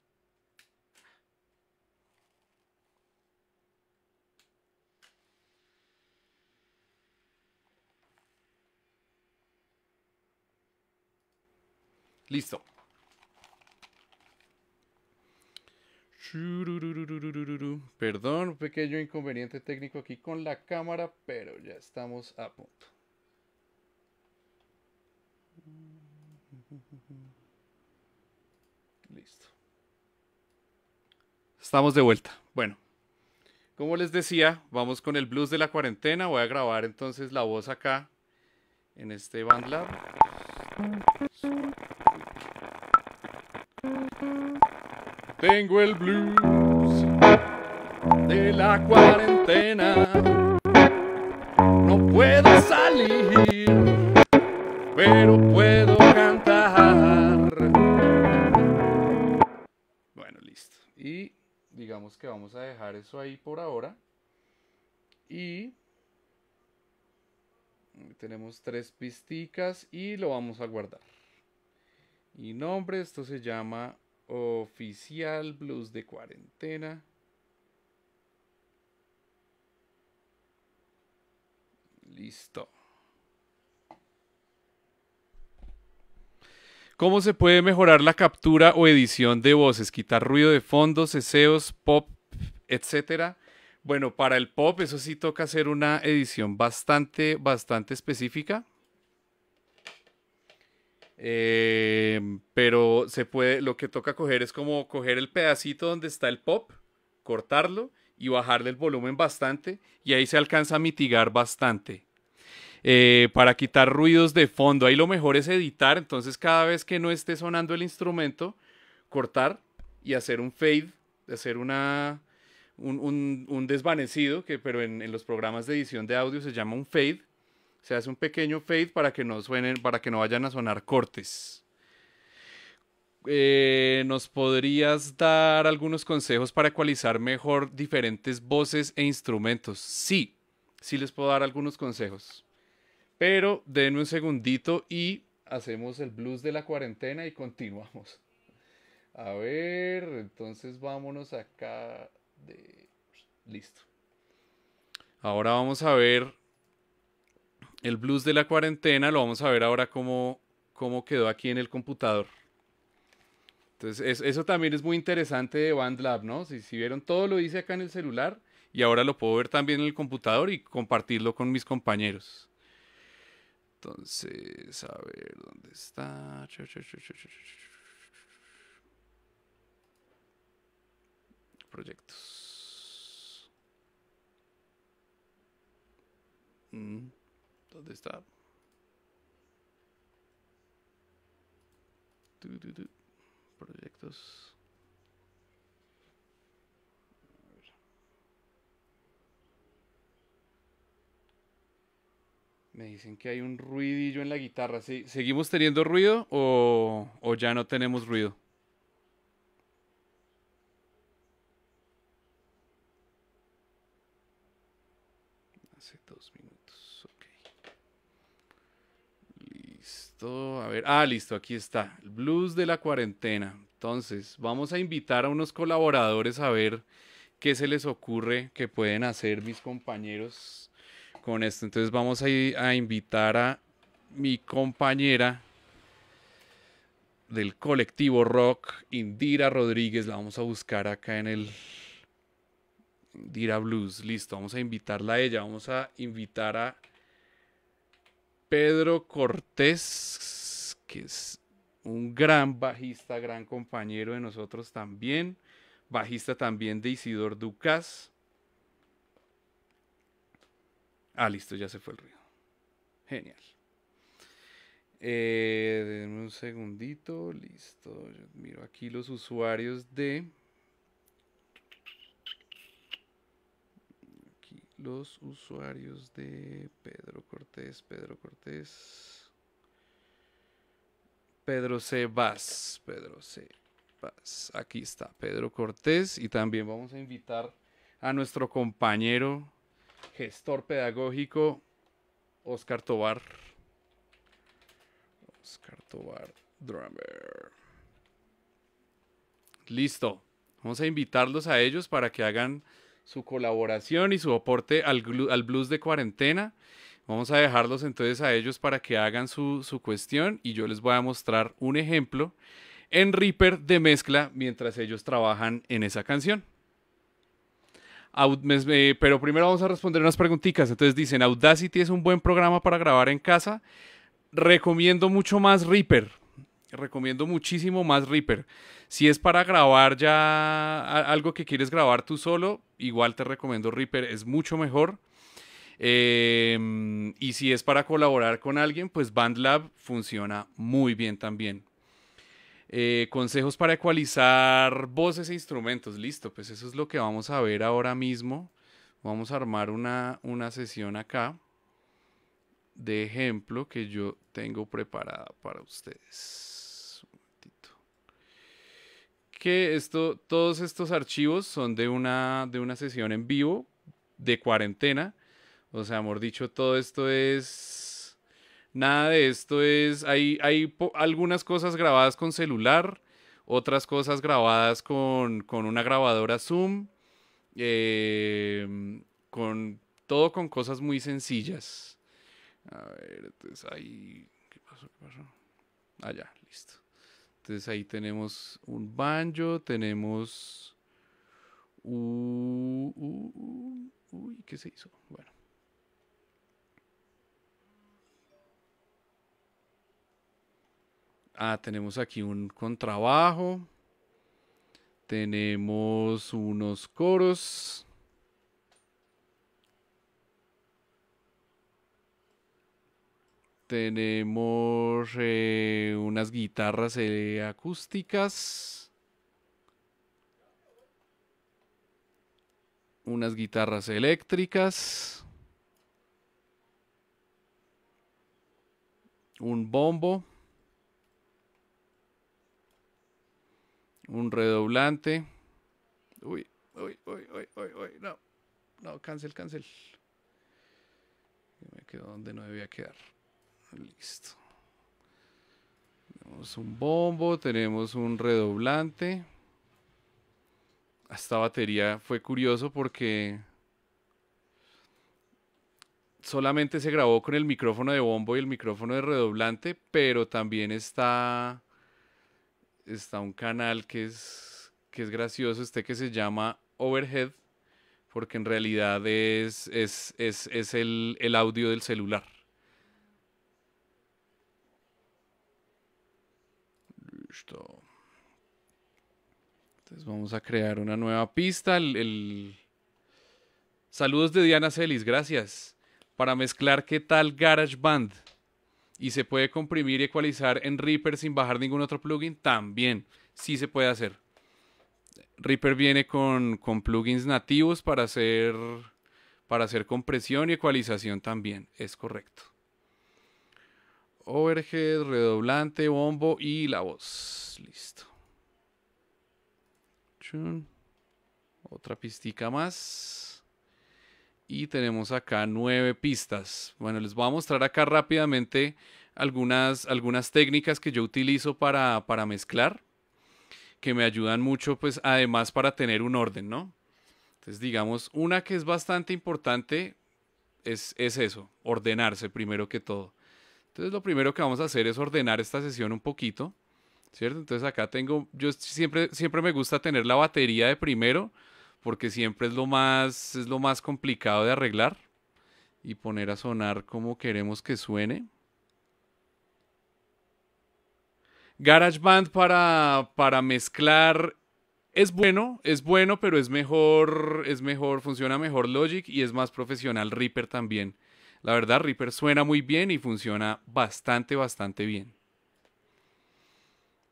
Listo. Perdón, pequeño inconveniente técnico aquí con la cámara, pero ya estamos a punto. Listo. Estamos de vuelta. Bueno, como les decía, vamos con el blues de la cuarentena. Voy a grabar entonces la voz acá en este BandLab. Tengo el blues de la cuarentena. No puedo salir, pero puedo cantar. Bueno, listo. Y digamos que vamos a dejar eso ahí por ahora. Y tenemos tres pisticas y lo vamos a guardar. Y nombre, esto se llama Oficial Blues de cuarentena. Listo. ¿Cómo se puede mejorar la captura o edición de voces? Quitar ruido de fondo, seseos, pop, etcétera. Bueno, para el pop eso sí toca hacer una edición bastante, bastante específica. Eh, pero se puede, lo que toca coger es como coger el pedacito donde está el pop, cortarlo y bajarle el volumen bastante y ahí se alcanza a mitigar bastante. Eh, para quitar ruidos de fondo, ahí lo mejor es editar, entonces cada vez que no esté sonando el instrumento, cortar y hacer un fade, hacer una, un, desvanecido, que pero en los programas de edición de audio se llama un fade, se hace un pequeño fade para que no suenen, para que no vayan a sonar cortes. Eh, ¿Nos podrías dar algunos consejos para ecualizar mejor diferentes voces e instrumentos? Sí, sí les puedo dar algunos consejos. Pero denme un segundito y hacemos el blues de la cuarentena y continuamos. A ver, entonces vámonos acá Listo. Ahora vamos a ver el blues de la cuarentena lo vamos a ver ahora cómo, cómo quedó aquí en el computador. Entonces, eso también es muy interesante de BandLab, ¿no? Si, vieron, todo lo hice acá en el celular y ahora lo puedo ver también en el computador y compartirlo con mis compañeros. Entonces, a ver, ¿dónde está? Proyectos. ¿Dónde está? Proyectos. Me dicen que hay un ruidillo en la guitarra. ¿Seguimos teniendo ruido o ya no tenemos ruido? a ver, ah, listo, aquí está, el blues de la cuarentena. Entonces, vamos a invitar a unos colaboradores a ver qué se les ocurre que pueden hacer mis compañeros con esto. Entonces, vamos a, a invitar a mi compañera del colectivo rock, Indira Rodríguez. La vamos a buscar acá en el Indira Blues. Listo, vamos a invitarla a ella. Vamos a invitar a Pedro Cortés, que es un gran bajista, gran compañero de nosotros también. Bajista también de Isidor Ducas. Ah, listo, ya se fue el río. Genial. Eh, un segundito, listo. miro aquí los usuarios de los usuarios de Pedro Cortés, Pedro Cortés. Pedro C. Pedro C. Aquí está, Pedro Cortés. Y también vamos a invitar a nuestro compañero, gestor pedagógico, Oscar Tobar. Oscar Tobar, drummer. Listo. Vamos a invitarlos a ellos para que hagan su colaboración y su aporte al, blues de cuarentena. Vamos a dejarlos entonces a ellos para que hagan su, su, cuestión y yo les voy a mostrar un ejemplo en Reaper de mezcla mientras ellos trabajan en esa canción. Pero primero vamos a responder unas preguntitas. Entonces dicen, Audacity es un buen programa para grabar en casa. Recomiendo mucho más Reaper recomiendo muchísimo más Reaper. Si es para grabar ya algo que quieres grabar tú solo, igual te recomiendo Reaper, es mucho mejor. Em, y si es para colaborar con alguien, pues BandLab funciona muy bien también. Eh, consejos para ecualizar voces e instrumentos. Listo, pues eso es lo que vamos a ver ahora mismo. Vamos a armar una sesión acá de ejemplo que yo tengo preparada para ustedes esto, todos estos archivos son de una, de una sesión en vivo de cuarentena. O sea, amor dicho, todo esto es... Nada de esto es... Hay, hay algunas cosas grabadas con celular, otras cosas grabadas con, una grabadora Zoom, eh, con todo con cosas muy sencillas. A ver, entonces ahí... ¿Qué ah, listo. Entonces ahí tenemos un banjo, tenemos... uy, ¿qué se hizo? Bueno. Ah, tenemos aquí un contrabajo. Tenemos unos coros. Tenemos eh, unas guitarras eh, acústicas. Unas guitarras eléctricas. Un bombo. Un redoblante. Uy, uy, uy, uy, uy, uy. No, no, cancel, cancel. Me quedo donde no debía quedar. Listo. Tenemos un bombo, tenemos un redoblante. Esta batería fue curioso porque solamente se grabó con el micrófono de bombo y el micrófono de redoblante, pero también está está un canal que es que es gracioso este que se llama Overhead porque en realidad es, es, el audio del celular. Entonces vamos a crear una nueva pista. Saludos de Diana Celis, gracias. Para mezclar, ¿qué tal GarageBand? Y se puede comprimir y ecualizar en Reaper sin bajar ningún otro plugin. También, sí se puede hacer. Reaper viene con, con plugins nativos para hacer, para hacer compresión y ecualización también. Es correcto overhead, redoblante, bombo y la voz. Listo. Otra pistica más. Y tenemos acá nueve pistas. Bueno, les voy a mostrar acá rápidamente algunas, algunas técnicas que yo utilizo para, para mezclar, que me ayudan mucho, pues además para tener un orden, ¿no? Entonces, digamos, una que es bastante importante es, es eso, ordenarse primero que todo. Entonces lo primero que vamos a hacer es ordenar esta sesión un poquito, ¿cierto? Entonces acá tengo, yo siempre, siempre me gusta tener la batería de primero, porque siempre es lo más, es lo más complicado de arreglar y poner a sonar como queremos que suene. GarageBand para, para mezclar es bueno, es bueno, pero es mejor, es mejor, funciona mejor Logic y es más profesional Reaper también. La verdad, Reaper suena muy bien y funciona bastante, bastante bien.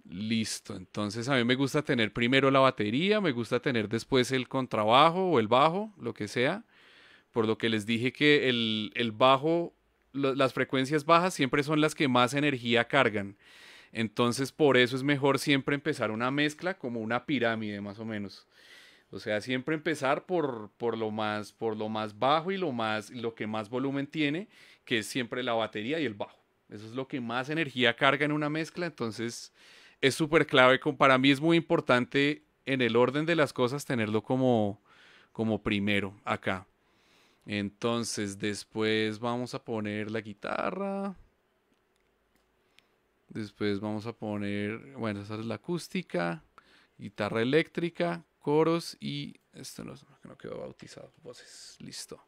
Listo, entonces a mí me gusta tener primero la batería, me gusta tener después el contrabajo o el bajo, lo que sea. Por lo que les dije que el, el bajo, las frecuencias bajas siempre son las que más energía cargan. Entonces por eso es mejor siempre empezar una mezcla como una pirámide más o menos. O sea, siempre empezar por, lo más, por lo más bajo y lo, más, lo que más volumen tiene, que es siempre la batería y el bajo. Eso es lo que más energía carga en una mezcla, entonces es súper clave. Para mí es muy importante en el orden de las cosas tenerlo como, como primero acá. Entonces después vamos a poner la guitarra. Después vamos a poner, bueno, esa es la acústica, guitarra eléctrica, coros y esto no, quedó bautizado, voces, listo.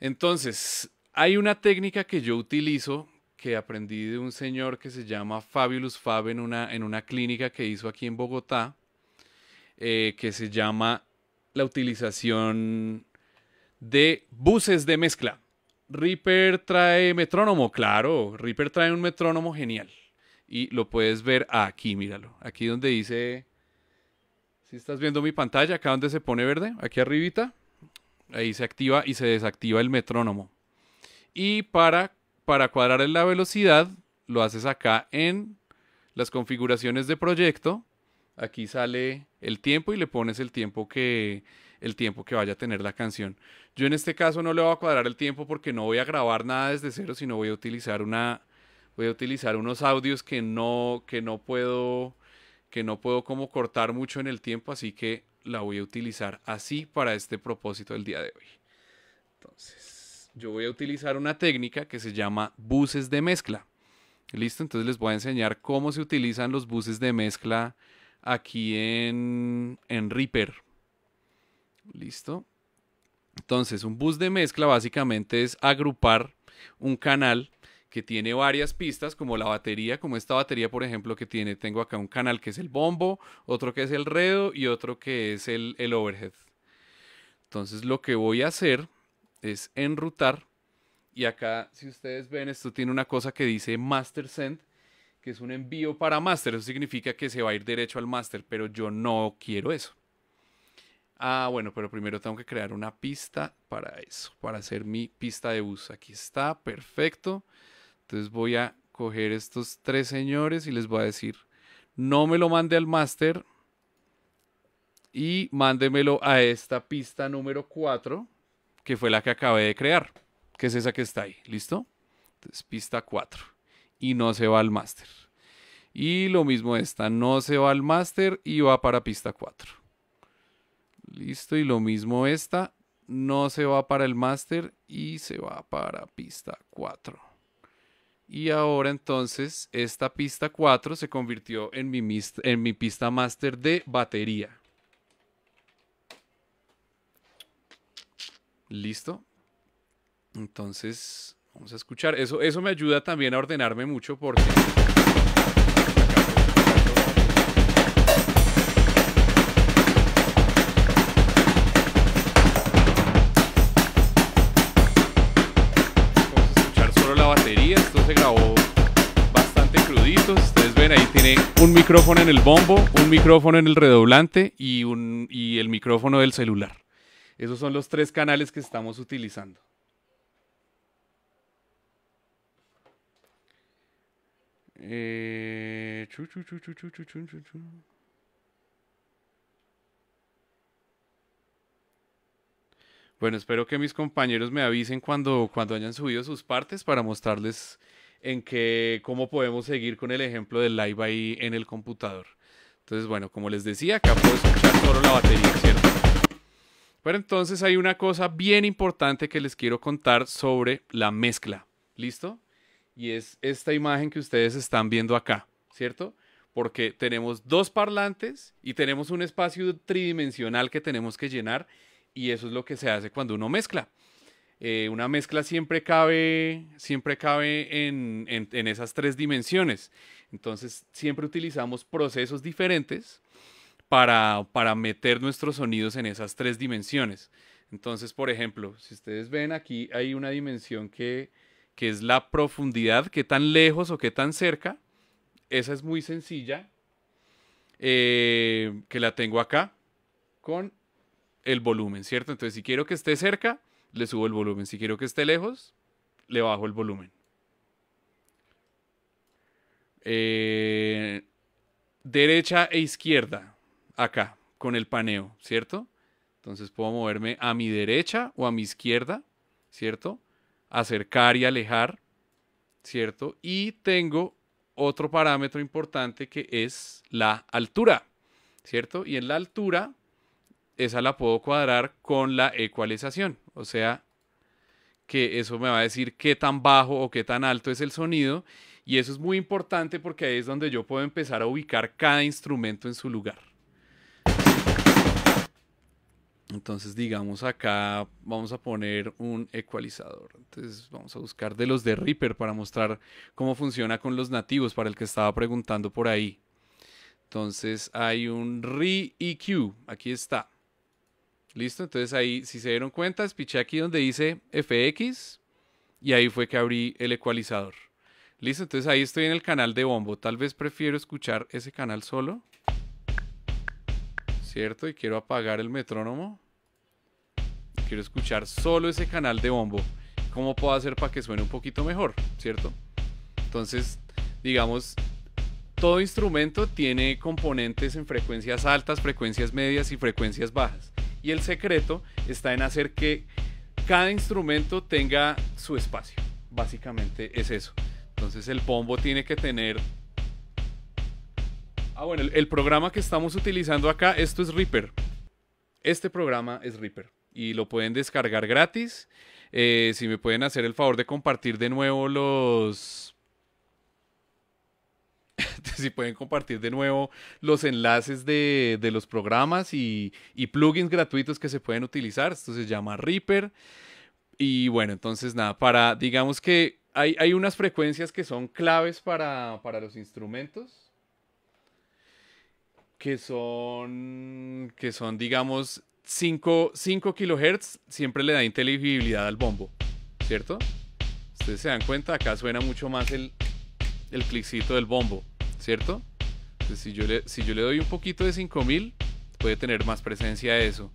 Entonces, hay una técnica que yo utilizo que aprendí de un señor que se llama Fabulous Fab en una, en una clínica que hizo aquí en Bogotá, eh, que se llama la utilización de buses de mezcla. Reaper trae metrónomo, claro. Reaper trae un metrónomo genial. Y lo puedes ver aquí, míralo. Aquí donde dice si estás viendo mi pantalla, acá donde se pone verde, aquí arribita, ahí se activa y se desactiva el metrónomo. Y para, para cuadrar la velocidad, lo haces acá en las configuraciones de proyecto. Aquí sale el tiempo y le pones el tiempo que, el tiempo que vaya a tener la canción. Yo en este caso no le voy a cuadrar el tiempo porque no voy a grabar nada desde cero, sino voy a utilizar una voy a utilizar unos audios que no que no puedo que no puedo como cortar mucho en el tiempo, así que la voy a utilizar así para este propósito del día de hoy. Entonces, yo voy a utilizar una técnica que se llama buses de mezcla. Listo, entonces les voy a enseñar cómo se utilizan los buses de mezcla aquí en, en Reaper. Listo. Entonces, un bus de mezcla básicamente es agrupar un canal que tiene varias pistas, como la batería, como esta batería, por ejemplo, que tiene, tengo acá un canal que es el bombo, otro que es el redo y otro que es el, el overhead. Entonces lo que voy a hacer es enrutar y acá, si ustedes ven, esto tiene una cosa que dice master send, que es un envío para master. Eso significa que se va a ir derecho al master, pero yo no quiero eso. Ah, bueno, pero primero tengo que crear una pista para eso, para hacer mi pista de bus. Aquí está, perfecto. Entonces voy a coger estos tres señores y les voy a decir, no me lo mande al máster y mándemelo a esta pista número 4, que fue la que acabé de crear, que es esa que está ahí, ¿listo? Entonces pista 4 y no se va al máster. Y lo mismo esta, no se va al máster y va para pista 4. Listo, y lo mismo esta, no se va para el máster y se va para pista 4. Y ahora entonces esta pista 4 se convirtió en mi, en mi pista máster de batería. Listo. Entonces, vamos a escuchar. Eso, eso me ayuda también a ordenarme mucho porque... un micrófono en el bombo, un micrófono en el redoblante y, un, el micrófono del celular. Esos son los tres canales que estamos utilizando. Bueno, espero que mis compañeros me avisen cuando, cuando hayan subido sus partes para mostrarles en que cómo podemos seguir con el ejemplo del live ahí en el computador. Entonces, bueno, como les decía, acá puedo escuchar solo la batería, ¿cierto? Pero entonces hay una cosa bien importante que les quiero contar sobre la mezcla, ¿listo? Y es esta imagen que ustedes están viendo acá, ¿cierto? Porque tenemos dos parlantes y tenemos un espacio tridimensional que tenemos que llenar y eso es lo que se hace cuando uno mezcla. Eh, una mezcla siempre cabe, siempre cabe en, esas tres dimensiones. Entonces, siempre utilizamos procesos diferentes para, meter nuestros sonidos en esas tres dimensiones. Entonces, por ejemplo, si ustedes ven aquí, hay una dimensión que, es la profundidad, qué tan lejos o qué tan cerca. Esa es muy sencilla, eh, que la tengo acá con el volumen, ¿cierto? Entonces, si quiero que esté cerca, le subo el volumen. Si quiero que esté lejos, le bajo el volumen. Eh, derecha e izquierda, acá, con el paneo, ¿cierto? Entonces puedo moverme a mi derecha o a mi izquierda, ¿cierto? Acercar y alejar, ¿cierto? Y tengo otro parámetro importante que es la altura, ¿cierto? Y en la altura esa la puedo cuadrar con la ecualización. O sea, que eso me va a decir qué tan bajo o qué tan alto es el sonido. Y eso es muy importante porque ahí es donde yo puedo empezar a ubicar cada instrumento en su lugar. Entonces, digamos acá vamos a poner un ecualizador. Entonces, vamos a buscar de los de Reaper para mostrar cómo funciona con los nativos para el que estaba preguntando por ahí. Entonces, hay un Re EQ. Aquí está. Listo, entonces ahí, si se dieron cuenta, espiché aquí donde dice FX y ahí fue que abrí el ecualizador. Listo, entonces ahí estoy en el canal de bombo. Tal vez prefiero escuchar ese canal solo. ¿Cierto? Y quiero apagar el metrónomo. Quiero escuchar solo ese canal de bombo. ¿Cómo puedo hacer para que suene un poquito mejor? ¿Cierto? Entonces, digamos, todo instrumento tiene componentes en frecuencias altas, frecuencias medias y frecuencias bajas. Y el secreto está en hacer que cada instrumento tenga su espacio. Básicamente es eso. Entonces el bombo tiene que tener... Ah, bueno, el, programa que estamos utilizando acá, esto es Reaper. Este programa es Reaper y lo pueden descargar gratis. Eh, si me pueden hacer el favor de compartir de nuevo los, si pueden compartir de nuevo los enlaces de, los programas y, plugins gratuitos que se pueden utilizar. Esto se llama Reaper. Y bueno, entonces nada, para, digamos que hay, unas frecuencias que son claves para, los instrumentos que son, que son digamos, 5, 5 kilohertz, siempre le da inteligibilidad al bombo, ¿cierto? Ustedes se dan cuenta, acá suena mucho más el, el cliccito del bombo, ¿cierto? Entonces, si, yo le, si yo le doy un poquito de 5000, puede tener más presencia eso.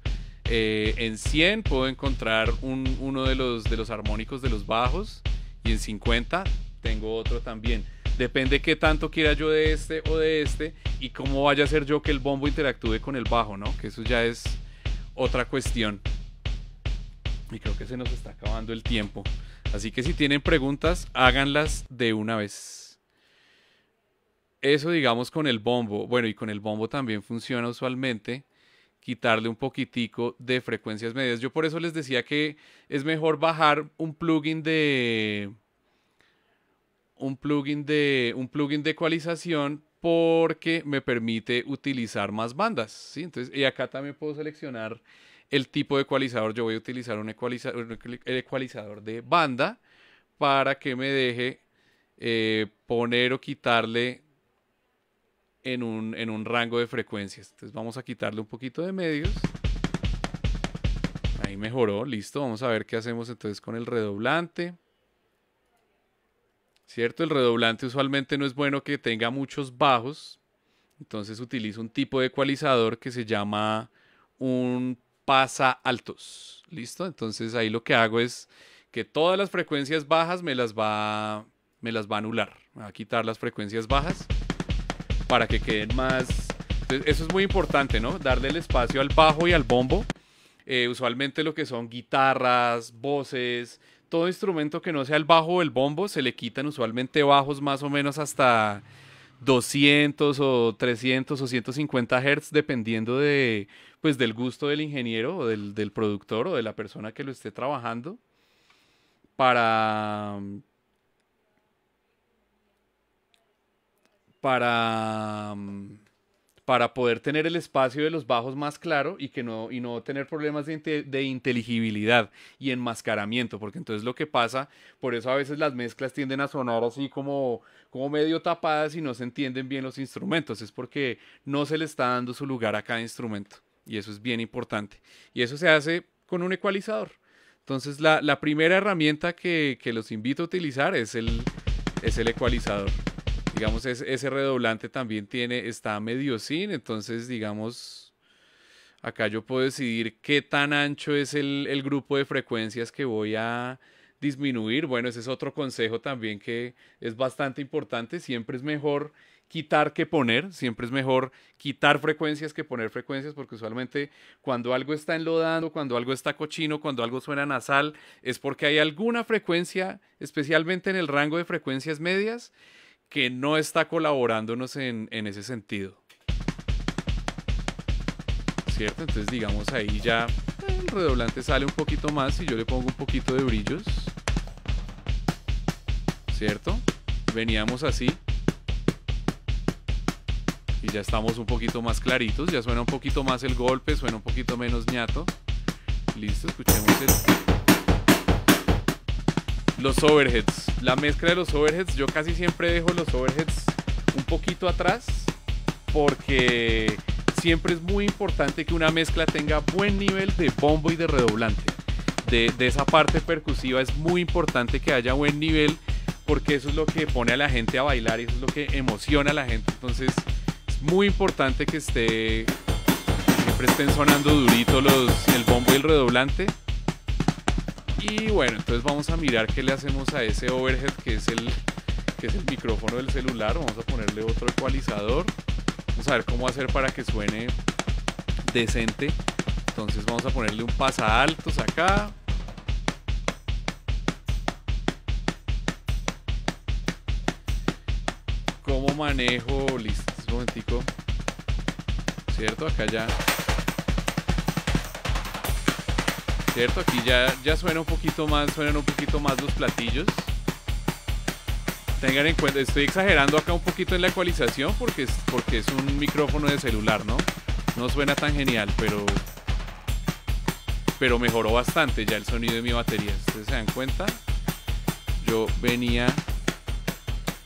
Eh, en 100 puedo encontrar uno de los, de los armónicos de los bajos y en 50 tengo otro también. Depende qué tanto quiera yo de este o de este y cómo vaya a ser yo que el bombo interactúe con el bajo, ¿no? Que eso ya es otra cuestión. Y creo que se nos está acabando el tiempo. Así que si tienen preguntas, háganlas de una vez eso digamos con el bombo, bueno, y con el bombo también funciona usualmente quitarle un poquitico de frecuencias medias. Yo por eso les decía que es mejor bajar un plugin de un plugin de un plugin de ecualización porque me permite utilizar más bandas, Entonces, y acá también puedo seleccionar el tipo de ecualizador. Yo voy a utilizar un ecualizador, de banda para que me deje eh, poner o quitarle en un, rango de frecuencias. Entonces vamos a quitarle un poquito de medios. Ahí mejoró, listo. Vamos a ver qué hacemos entonces con el redoblante. ¿Cierto? El redoblante usualmente no es bueno que tenga muchos bajos. Entonces utilizo un tipo de ecualizador que se llama un pasa altos. ¿Listo? Entonces ahí lo que hago es que todas las frecuencias bajas me las va, me las va a anular. Me va a quitar las frecuencias bajas para que queden más... Pues, eso es muy importante, ¿no? Darle el espacio al bajo y al bombo. Eh, usualmente lo que son guitarras, voces, todo instrumento que no sea el bajo o el bombo, se le quitan usualmente bajos más o menos hasta 200 o 300 o 150 Hz, dependiendo de, pues, del gusto del ingeniero o del, del productor o de la persona que lo esté trabajando, para, para, mm, para poder tener el espacio de los bajos más claro y, que no, y no tener problemas de, inteligibilidad y enmascaramiento, porque entonces lo que pasa, por eso a veces las mezclas tienden a sonar así como, como medio tapadas y no se entienden bien los instrumentos, es porque no se le está dando su lugar a cada instrumento. Y eso es bien importante. Y eso se hace con un ecualizador. Entonces la, primera herramienta que, que, los invito a utilizar es el, es el ecualizador. Digamos, ese redoblante también tiene, está medio sin, entonces, digamos, acá yo puedo decidir qué tan ancho es el, el grupo de frecuencias que voy a disminuir. Bueno, ese es otro consejo también que es bastante importante. Siempre es mejor quitar que poner. Siempre es mejor quitar frecuencias que poner frecuencias, porque usualmente cuando algo está enlodando, cuando algo está cochino, cuando algo suena nasal, es porque hay alguna frecuencia, especialmente en el rango de frecuencias medias, que no está colaborándonos en, en ese sentido. ¿Cierto? Entonces digamos ahí ya el redoblante sale un poquito más y yo le pongo un poquito de brillos. ¿Cierto? Veníamos así. Y ya estamos un poquito más claritos, ya suena un poquito más el golpe, suena un poquito menos ñato. Listo, escuchemos el... Los overheads. La mezcla de los overheads. Yo casi siempre dejo los overheads un poquito atrás porque siempre es muy importante que una mezcla tenga buen nivel de bombo y de redoblante. De, esa parte percusiva es muy importante que haya buen nivel porque eso es lo que pone a la gente a bailar y eso es lo que emociona a la gente. Entonces es muy importante que esté siempre estén sonando durito los, el bombo y el redoblante. Y bueno, entonces vamos a mirar qué le hacemos a ese overhead que es el, es el micrófono del celular. Vamos a ponerle otro ecualizador. Vamos a ver cómo hacer para que suene decente. Entonces vamos a ponerle un pasa altos acá. ¿Cómo manejo? Listo, un momentico. ¿Cierto? Acá ya ¿cierto? Aquí ya, ya suena un poquito más, suenan un poquito más los platillos. Tengan en cuenta, estoy exagerando acá un poquito en la ecualización porque es, porque es un micrófono de celular, ¿no? No suena tan genial, pero pero mejoró bastante ya el sonido de mi batería. Ustedes se dan cuenta, yo venía,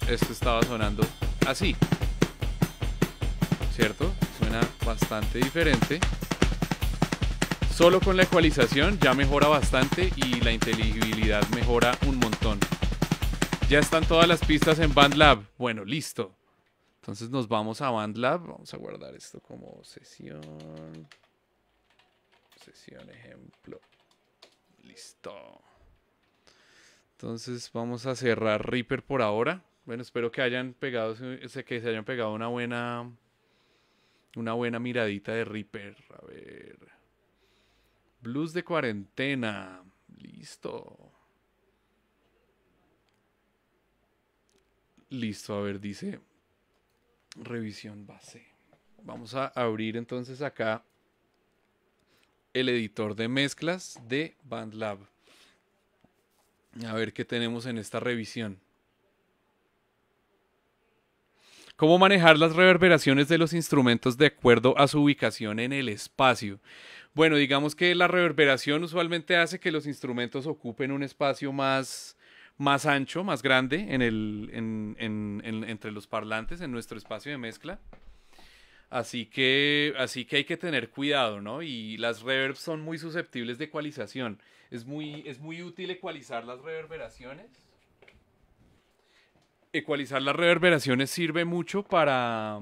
esto estaba sonando así, ¿cierto? Suena bastante diferente. Solo con la ecualización ya mejora bastante y la inteligibilidad mejora un montón. Ya están todas las pistas en BandLab. Bueno, listo. Entonces nos vamos a BandLab. Vamos a guardar esto como sesión. Sesión ejemplo. Listo. Entonces vamos a cerrar Reaper por ahora. Bueno, espero que hayan pegado, que se hayan pegado una buena, una buena miradita de Reaper. A ver. Blues de cuarentena. Listo. Listo, a ver, dice revisión base. Vamos a abrir entonces acá el editor de mezclas de BandLab. A ver qué tenemos en esta revisión cómo manejar las reverberaciones de los instrumentos de acuerdo a su ubicación en el espacio. Bueno, digamos que la reverberación usualmente hace que los instrumentos ocupen un espacio más, más ancho, más grande en el, en, en, entre los parlantes, en nuestro espacio de mezcla. Así que, así que hay que tener cuidado, ¿no? Y las reverbs son muy susceptibles de ecualización. Es muy, es muy útil ecualizar las reverberaciones ecualizar las reverberaciones sirve mucho para,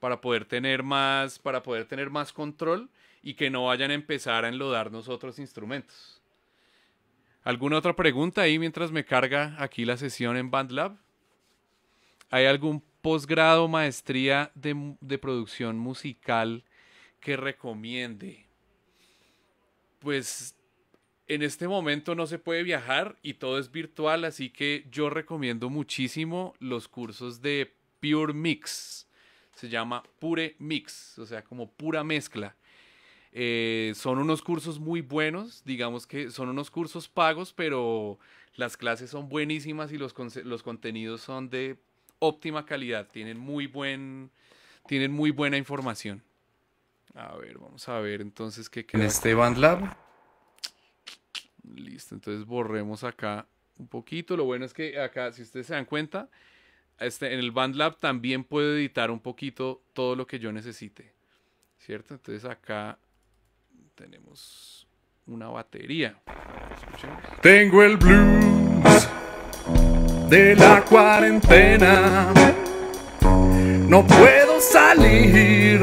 para poder tener más, para poder tener más control y que no vayan a empezar a enlodarnos otros instrumentos. ¿Alguna otra pregunta ahí mientras me carga aquí la sesión en BandLab? ¿Hay algún posgrado, maestría de, de producción musical que recomiende? Pues en este momento no se puede viajar y todo es virtual, así que yo recomiendo muchísimo los cursos de Pure Mix. Se llama Pure Mix, o sea, como pura mezcla. Eh, son unos cursos muy buenos, digamos que son unos cursos pagos, pero las clases son buenísimas y los, los contenidos son de óptima calidad, tienen muy, buen, tienen muy buena información. A ver, vamos a ver entonces qué queda. En este Listo, entonces borremos acá un poquito. Lo bueno es que acá, si ustedes se dan cuenta, este, en el BandLab también puedo editar un poquito todo lo que yo necesite. ¿Cierto? Entonces acá tenemos una batería. Tengo el blues de la cuarentena. No puedo salir,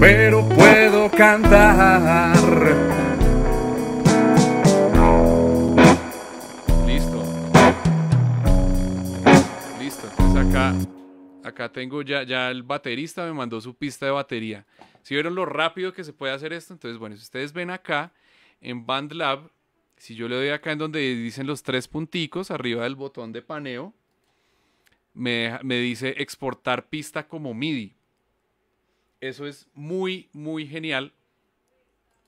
pero puedo cantar Pues acá, acá tengo ya, ya el baterista me mandó su pista de batería. Si vieron lo rápido que se puede hacer esto, entonces bueno, si ustedes ven acá en BandLab, si yo le doy acá en donde dicen los tres punticos, arriba del botón de paneo, me, me dice exportar pista como MIDI. Eso es muy, muy genial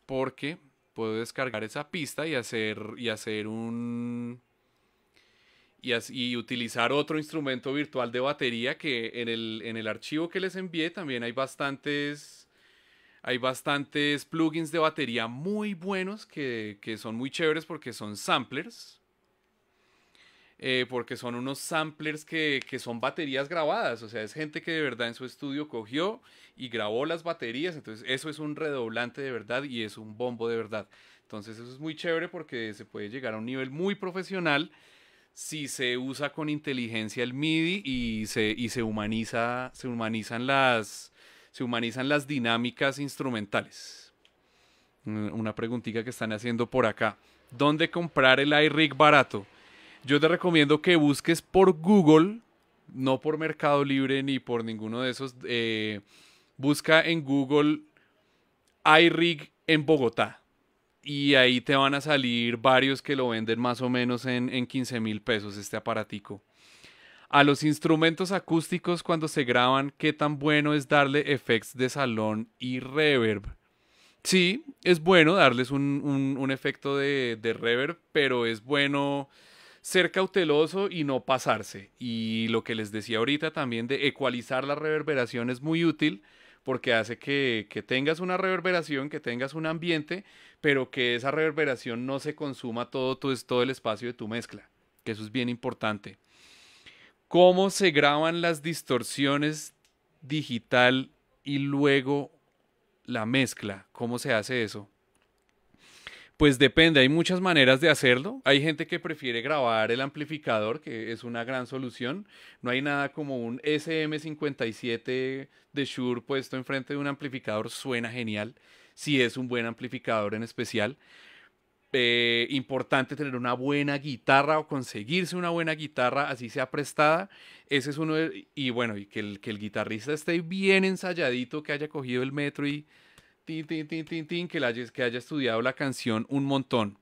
porque puedo descargar esa pista y hacer, y hacer un, y, utilizar otro instrumento virtual de batería que en el, en el archivo que les envié también hay bastantes hay bastantes plugins de batería muy buenos que, son muy chéveres porque son samplers. Eh, porque son unos samplers que, que, son baterías grabadas. O sea, es gente que de verdad en su estudio cogió y grabó las baterías. Entonces, eso es un redoblante de verdad y es un bombo de verdad. Entonces, eso es muy chévere porque se puede llegar a un nivel muy profesional si se usa con inteligencia el MIDI y se, y se humaniza, se humanizan las se humanizan las dinámicas instrumentales. Mm, una preguntita que están haciendo por acá. ¿Dónde comprar el iRig barato? Yo te recomiendo que busques por Google, no por Mercado Libre ni por ninguno de esos. Eh, busca en Google iRig en Bogotá y ahí te van a salir varios que lo venden más o menos en, en 15 mil pesos este aparatico. A los instrumentos acústicos cuando se graban, qué tan bueno es darle effects de salón y reverb. Sí, es bueno darles un, efecto de, de reverb, pero es bueno ser cauteloso y no pasarse. Y lo que les decía ahorita también de ecualizar la reverberación es muy útil porque hace que, tengas una reverberación, que tengas un ambiente, pero que esa reverberación no se consuma todo, todo el espacio de tu mezcla, que eso es bien importante. ¿Cómo se graban las distorsiones digital y luego la mezcla? ¿Cómo se hace eso? Pues depende, hay muchas maneras de hacerlo. Hay gente que prefiere grabar el amplificador, que es una gran solución. No hay nada como un SM57 de Shure puesto enfrente de un amplificador, suena genial, si es un buen amplificador en especial. Eh, importante tener una buena guitarra o conseguirse una buena guitarra, así sea prestada. Ese es uno de, y bueno, y que el, que el guitarrista esté bien ensayadito, que haya cogido el metro y que, que haya estudiado la canción un montón.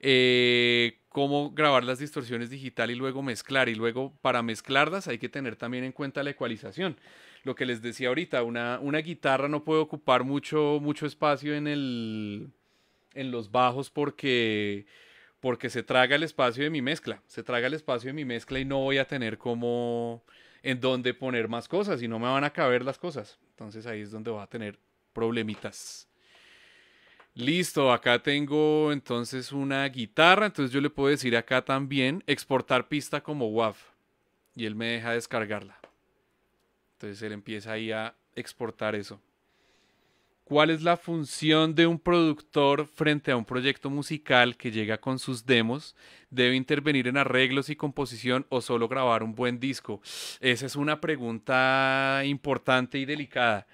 Eh, cómo grabar las distorsiones digital y luego mezclar. Y luego para mezclarlas hay que tener también en cuenta la ecualización. Lo que les decía ahorita, una, una guitarra no puede ocupar mucho, mucho espacio en, el, en los bajos porque, porque se traga el espacio de mi mezcla. Se traga el espacio de mi mezcla y no voy a tener como en dónde poner más cosas y no me van a caber las cosas. Entonces ahí es donde va a tener problemitas. Listo, acá tengo entonces una guitarra, entonces yo le puedo decir acá también exportar pista como WAV y él me deja descargarla. Entonces él empieza ahí a exportar eso. ¿Cuál es la función de un productor frente a un proyecto musical que llega con sus demos? ¿Debe intervenir en arreglos y composición o solo grabar un buen disco? Esa es una pregunta importante y delicada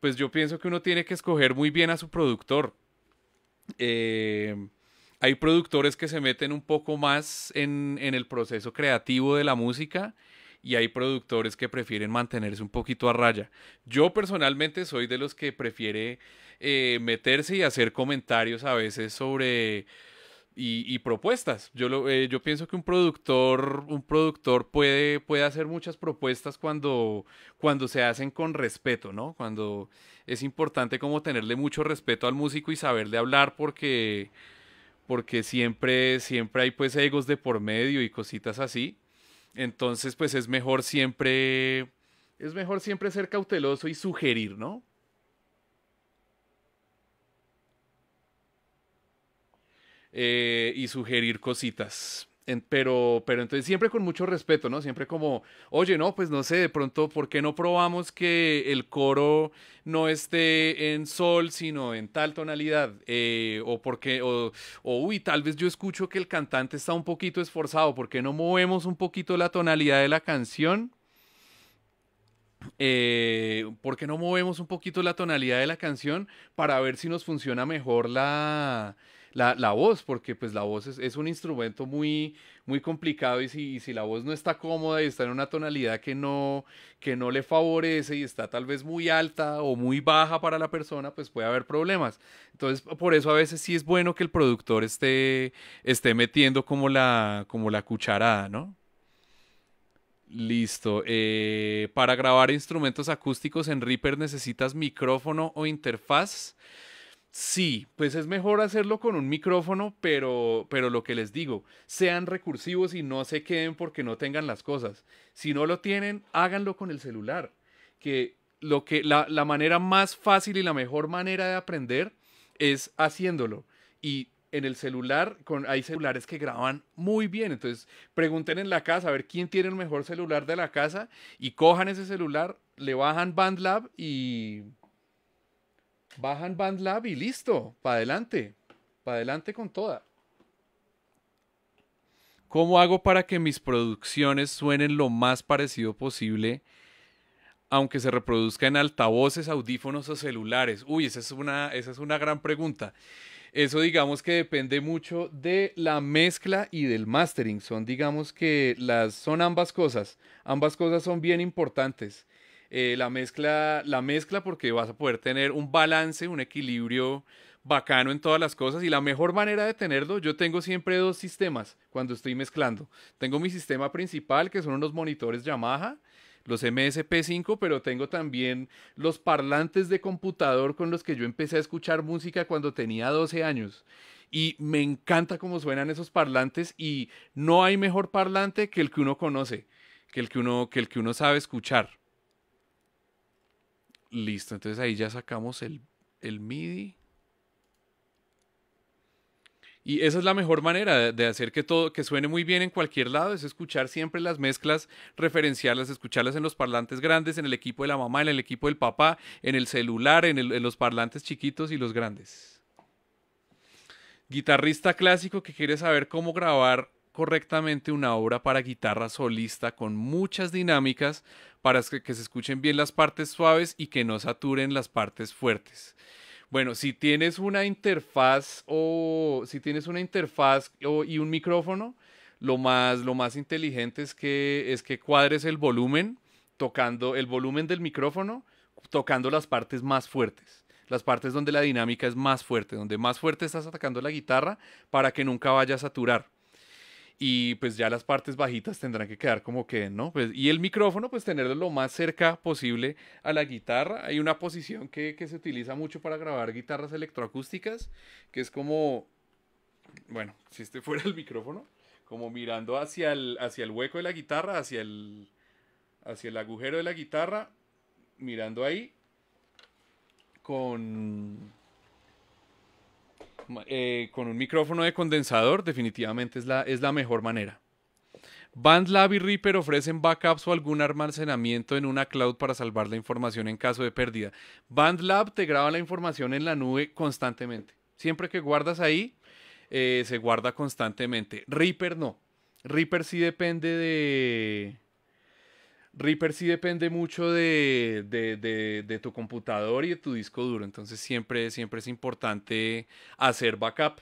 pues yo pienso que uno tiene que escoger muy bien a su productor. Eh, hay productores que se meten un poco más en, el proceso creativo de la música y hay productores que prefieren mantenerse un poquito a raya. Yo personalmente soy de los que prefiere eh, meterse y hacer comentarios a veces sobre y, y propuestas. Yo, lo, eh, yo pienso que un productor, un productor puede, puede hacer muchas propuestas cuando, cuando se hacen con respeto, ¿no? Cuando es importante como tenerle mucho respeto al músico y saberle hablar porque, porque siempre, siempre hay pues egos de por medio y cositas así. Entonces pues es mejor siempre, es mejor siempre ser cauteloso y sugerir, ¿no? Eh, y sugerir cositas. pero, pero entonces siempre con mucho respeto, ¿no? Siempre como, oye, no, pues no sé, de pronto, ¿por qué no probamos que el coro no esté en sol, sino en tal tonalidad? Eh, o porque, o, uy, tal vez yo escucho que el cantante está un poquito esforzado, ¿por qué no movemos un poquito la tonalidad de la canción? Eh, ¿Por qué no movemos un poquito la tonalidad de la canción para ver si nos funciona mejor la la, la voz, porque pues la voz es, es, un instrumento muy, muy complicado y si, si la voz no está cómoda y está en una tonalidad que no, que no le favorece y está tal vez muy alta o muy baja para la persona, pues puede haber problemas. Entonces, por eso a veces sí es bueno que el productor esté, esté metiendo como la, como la cucharada, ¿no? Listo. Eh, para grabar instrumentos acústicos en Reaper necesitas micrófono o interfaz. Sí, pues es mejor hacerlo con un micrófono, pero, pero lo que les digo, sean recursivos y no se queden porque no tengan las cosas. Si no lo tienen, háganlo con el celular, que, lo que la, la manera más fácil y la mejor manera de aprender es haciéndolo. Y en el celular, con, hay celulares que graban muy bien. Entonces, pregunten en la casa a ver quién tiene el mejor celular de la casa y cojan ese celular, le bajan BandLab y bajan BandLab y listo, para adelante, para adelante con toda. ¿Cómo hago para que mis producciones suenen lo más parecido posible, aunque se reproduzca en altavoces, audífonos o celulares? Uy, esa es una, esa es una gran pregunta. Eso digamos que depende mucho de la mezcla y del mastering. Son digamos que las son ambas cosas. Ambas cosas son bien importantes. Eh, la, mezcla, la mezcla porque vas a poder tener un balance, un equilibrio bacano en todas las cosas y la mejor manera de tenerlo, yo tengo siempre dos sistemas cuando estoy mezclando. Tengo mi sistema principal que son unos monitores Yamaha, los MSP5, pero tengo también los parlantes de computador con los que yo empecé a escuchar música cuando tenía 12 años. Y me encanta cómo suenan esos parlantes y no hay mejor parlante que el que uno conoce, que el que uno, que el que uno sabe escuchar. Listo, entonces ahí ya sacamos el, MIDI. Y esa es la mejor manera de hacer que todo que suene muy bien en cualquier lado, es escuchar siempre las mezclas, referenciarlas, escucharlas en los parlantes grandes, en el equipo de la mamá, en el equipo del papá, en el celular, en, en los parlantes chiquitos y los grandes. Guitarrista clásico que quiere saber cómo grabar correctamente una obra para guitarra solista con muchas dinámicas para que, se escuchen bien las partes suaves y que no saturen las partes fuertes. Bueno, si tienes una interfaz o si tienes una interfaz y un micrófono, lo más, lo más inteligente es que, es que cuadres el volumen, tocando el volumen del micrófono, tocando las partes más fuertes, las partes donde la dinámica es más fuerte, donde más fuerte estás atacando la guitarra para que nunca vaya a saturar y pues ya las partes bajitas tendrán que quedar como que, ¿no? Pues, y el micrófono, pues tenerlo lo más cerca posible a la guitarra. Hay una posición que, se utiliza mucho para grabar guitarras electroacústicas, que es como, bueno, si este fuera el micrófono, como mirando hacia el, hacia el hueco de la guitarra, hacia el, hacia el agujero de la guitarra, mirando ahí, con, eh, con un micrófono de condensador definitivamente es la, es la mejor manera. BandLab y Reaper ofrecen backups o algún almacenamiento en una cloud para salvar la información en caso de pérdida. BandLab te graba la información en la nube constantemente. Siempre que guardas ahí, eh, se guarda constantemente. Reaper no. Reaper sí depende de, Reaper sí depende mucho de, tu computador y de tu disco duro, entonces siempre, siempre es importante hacer backup.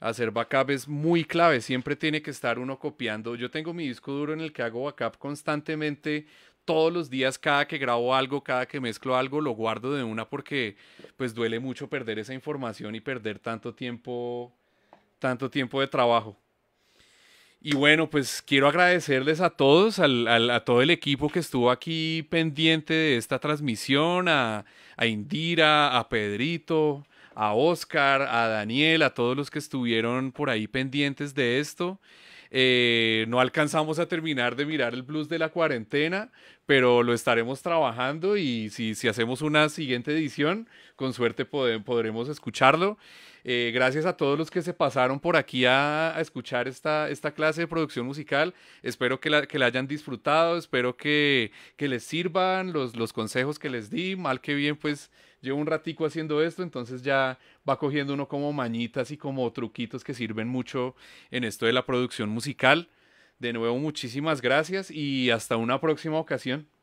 Hacer backup es muy clave, siempre tiene que estar uno copiando. Yo tengo mi disco duro en el que hago backup constantemente, todos los días, cada que grabo algo, cada que mezclo algo, lo guardo de una porque pues duele mucho perder esa información y perder tanto tiempo, tanto tiempo de trabajo. Y bueno, pues quiero agradecerles a todos, al, al, a todo el equipo que estuvo aquí pendiente de esta transmisión, a, a Indira, a Pedrito, a Oscar, a Daniel, a todos los que estuvieron por ahí pendientes de esto. Eh, no alcanzamos a terminar de mirar el blues de la cuarentena, pero lo estaremos trabajando y si, hacemos una siguiente edición, con suerte podremos escucharlo. Eh, gracias a todos los que se pasaron por aquí a, escuchar esta, clase de producción musical. Espero que la, hayan disfrutado, espero que, les sirvan los consejos que les di. Mal que bien, pues llevo un ratico haciendo esto, entonces ya va cogiendo uno como mañitas y como truquitos que sirven mucho en esto de la producción musical. De nuevo, muchísimas gracias y hasta una próxima ocasión.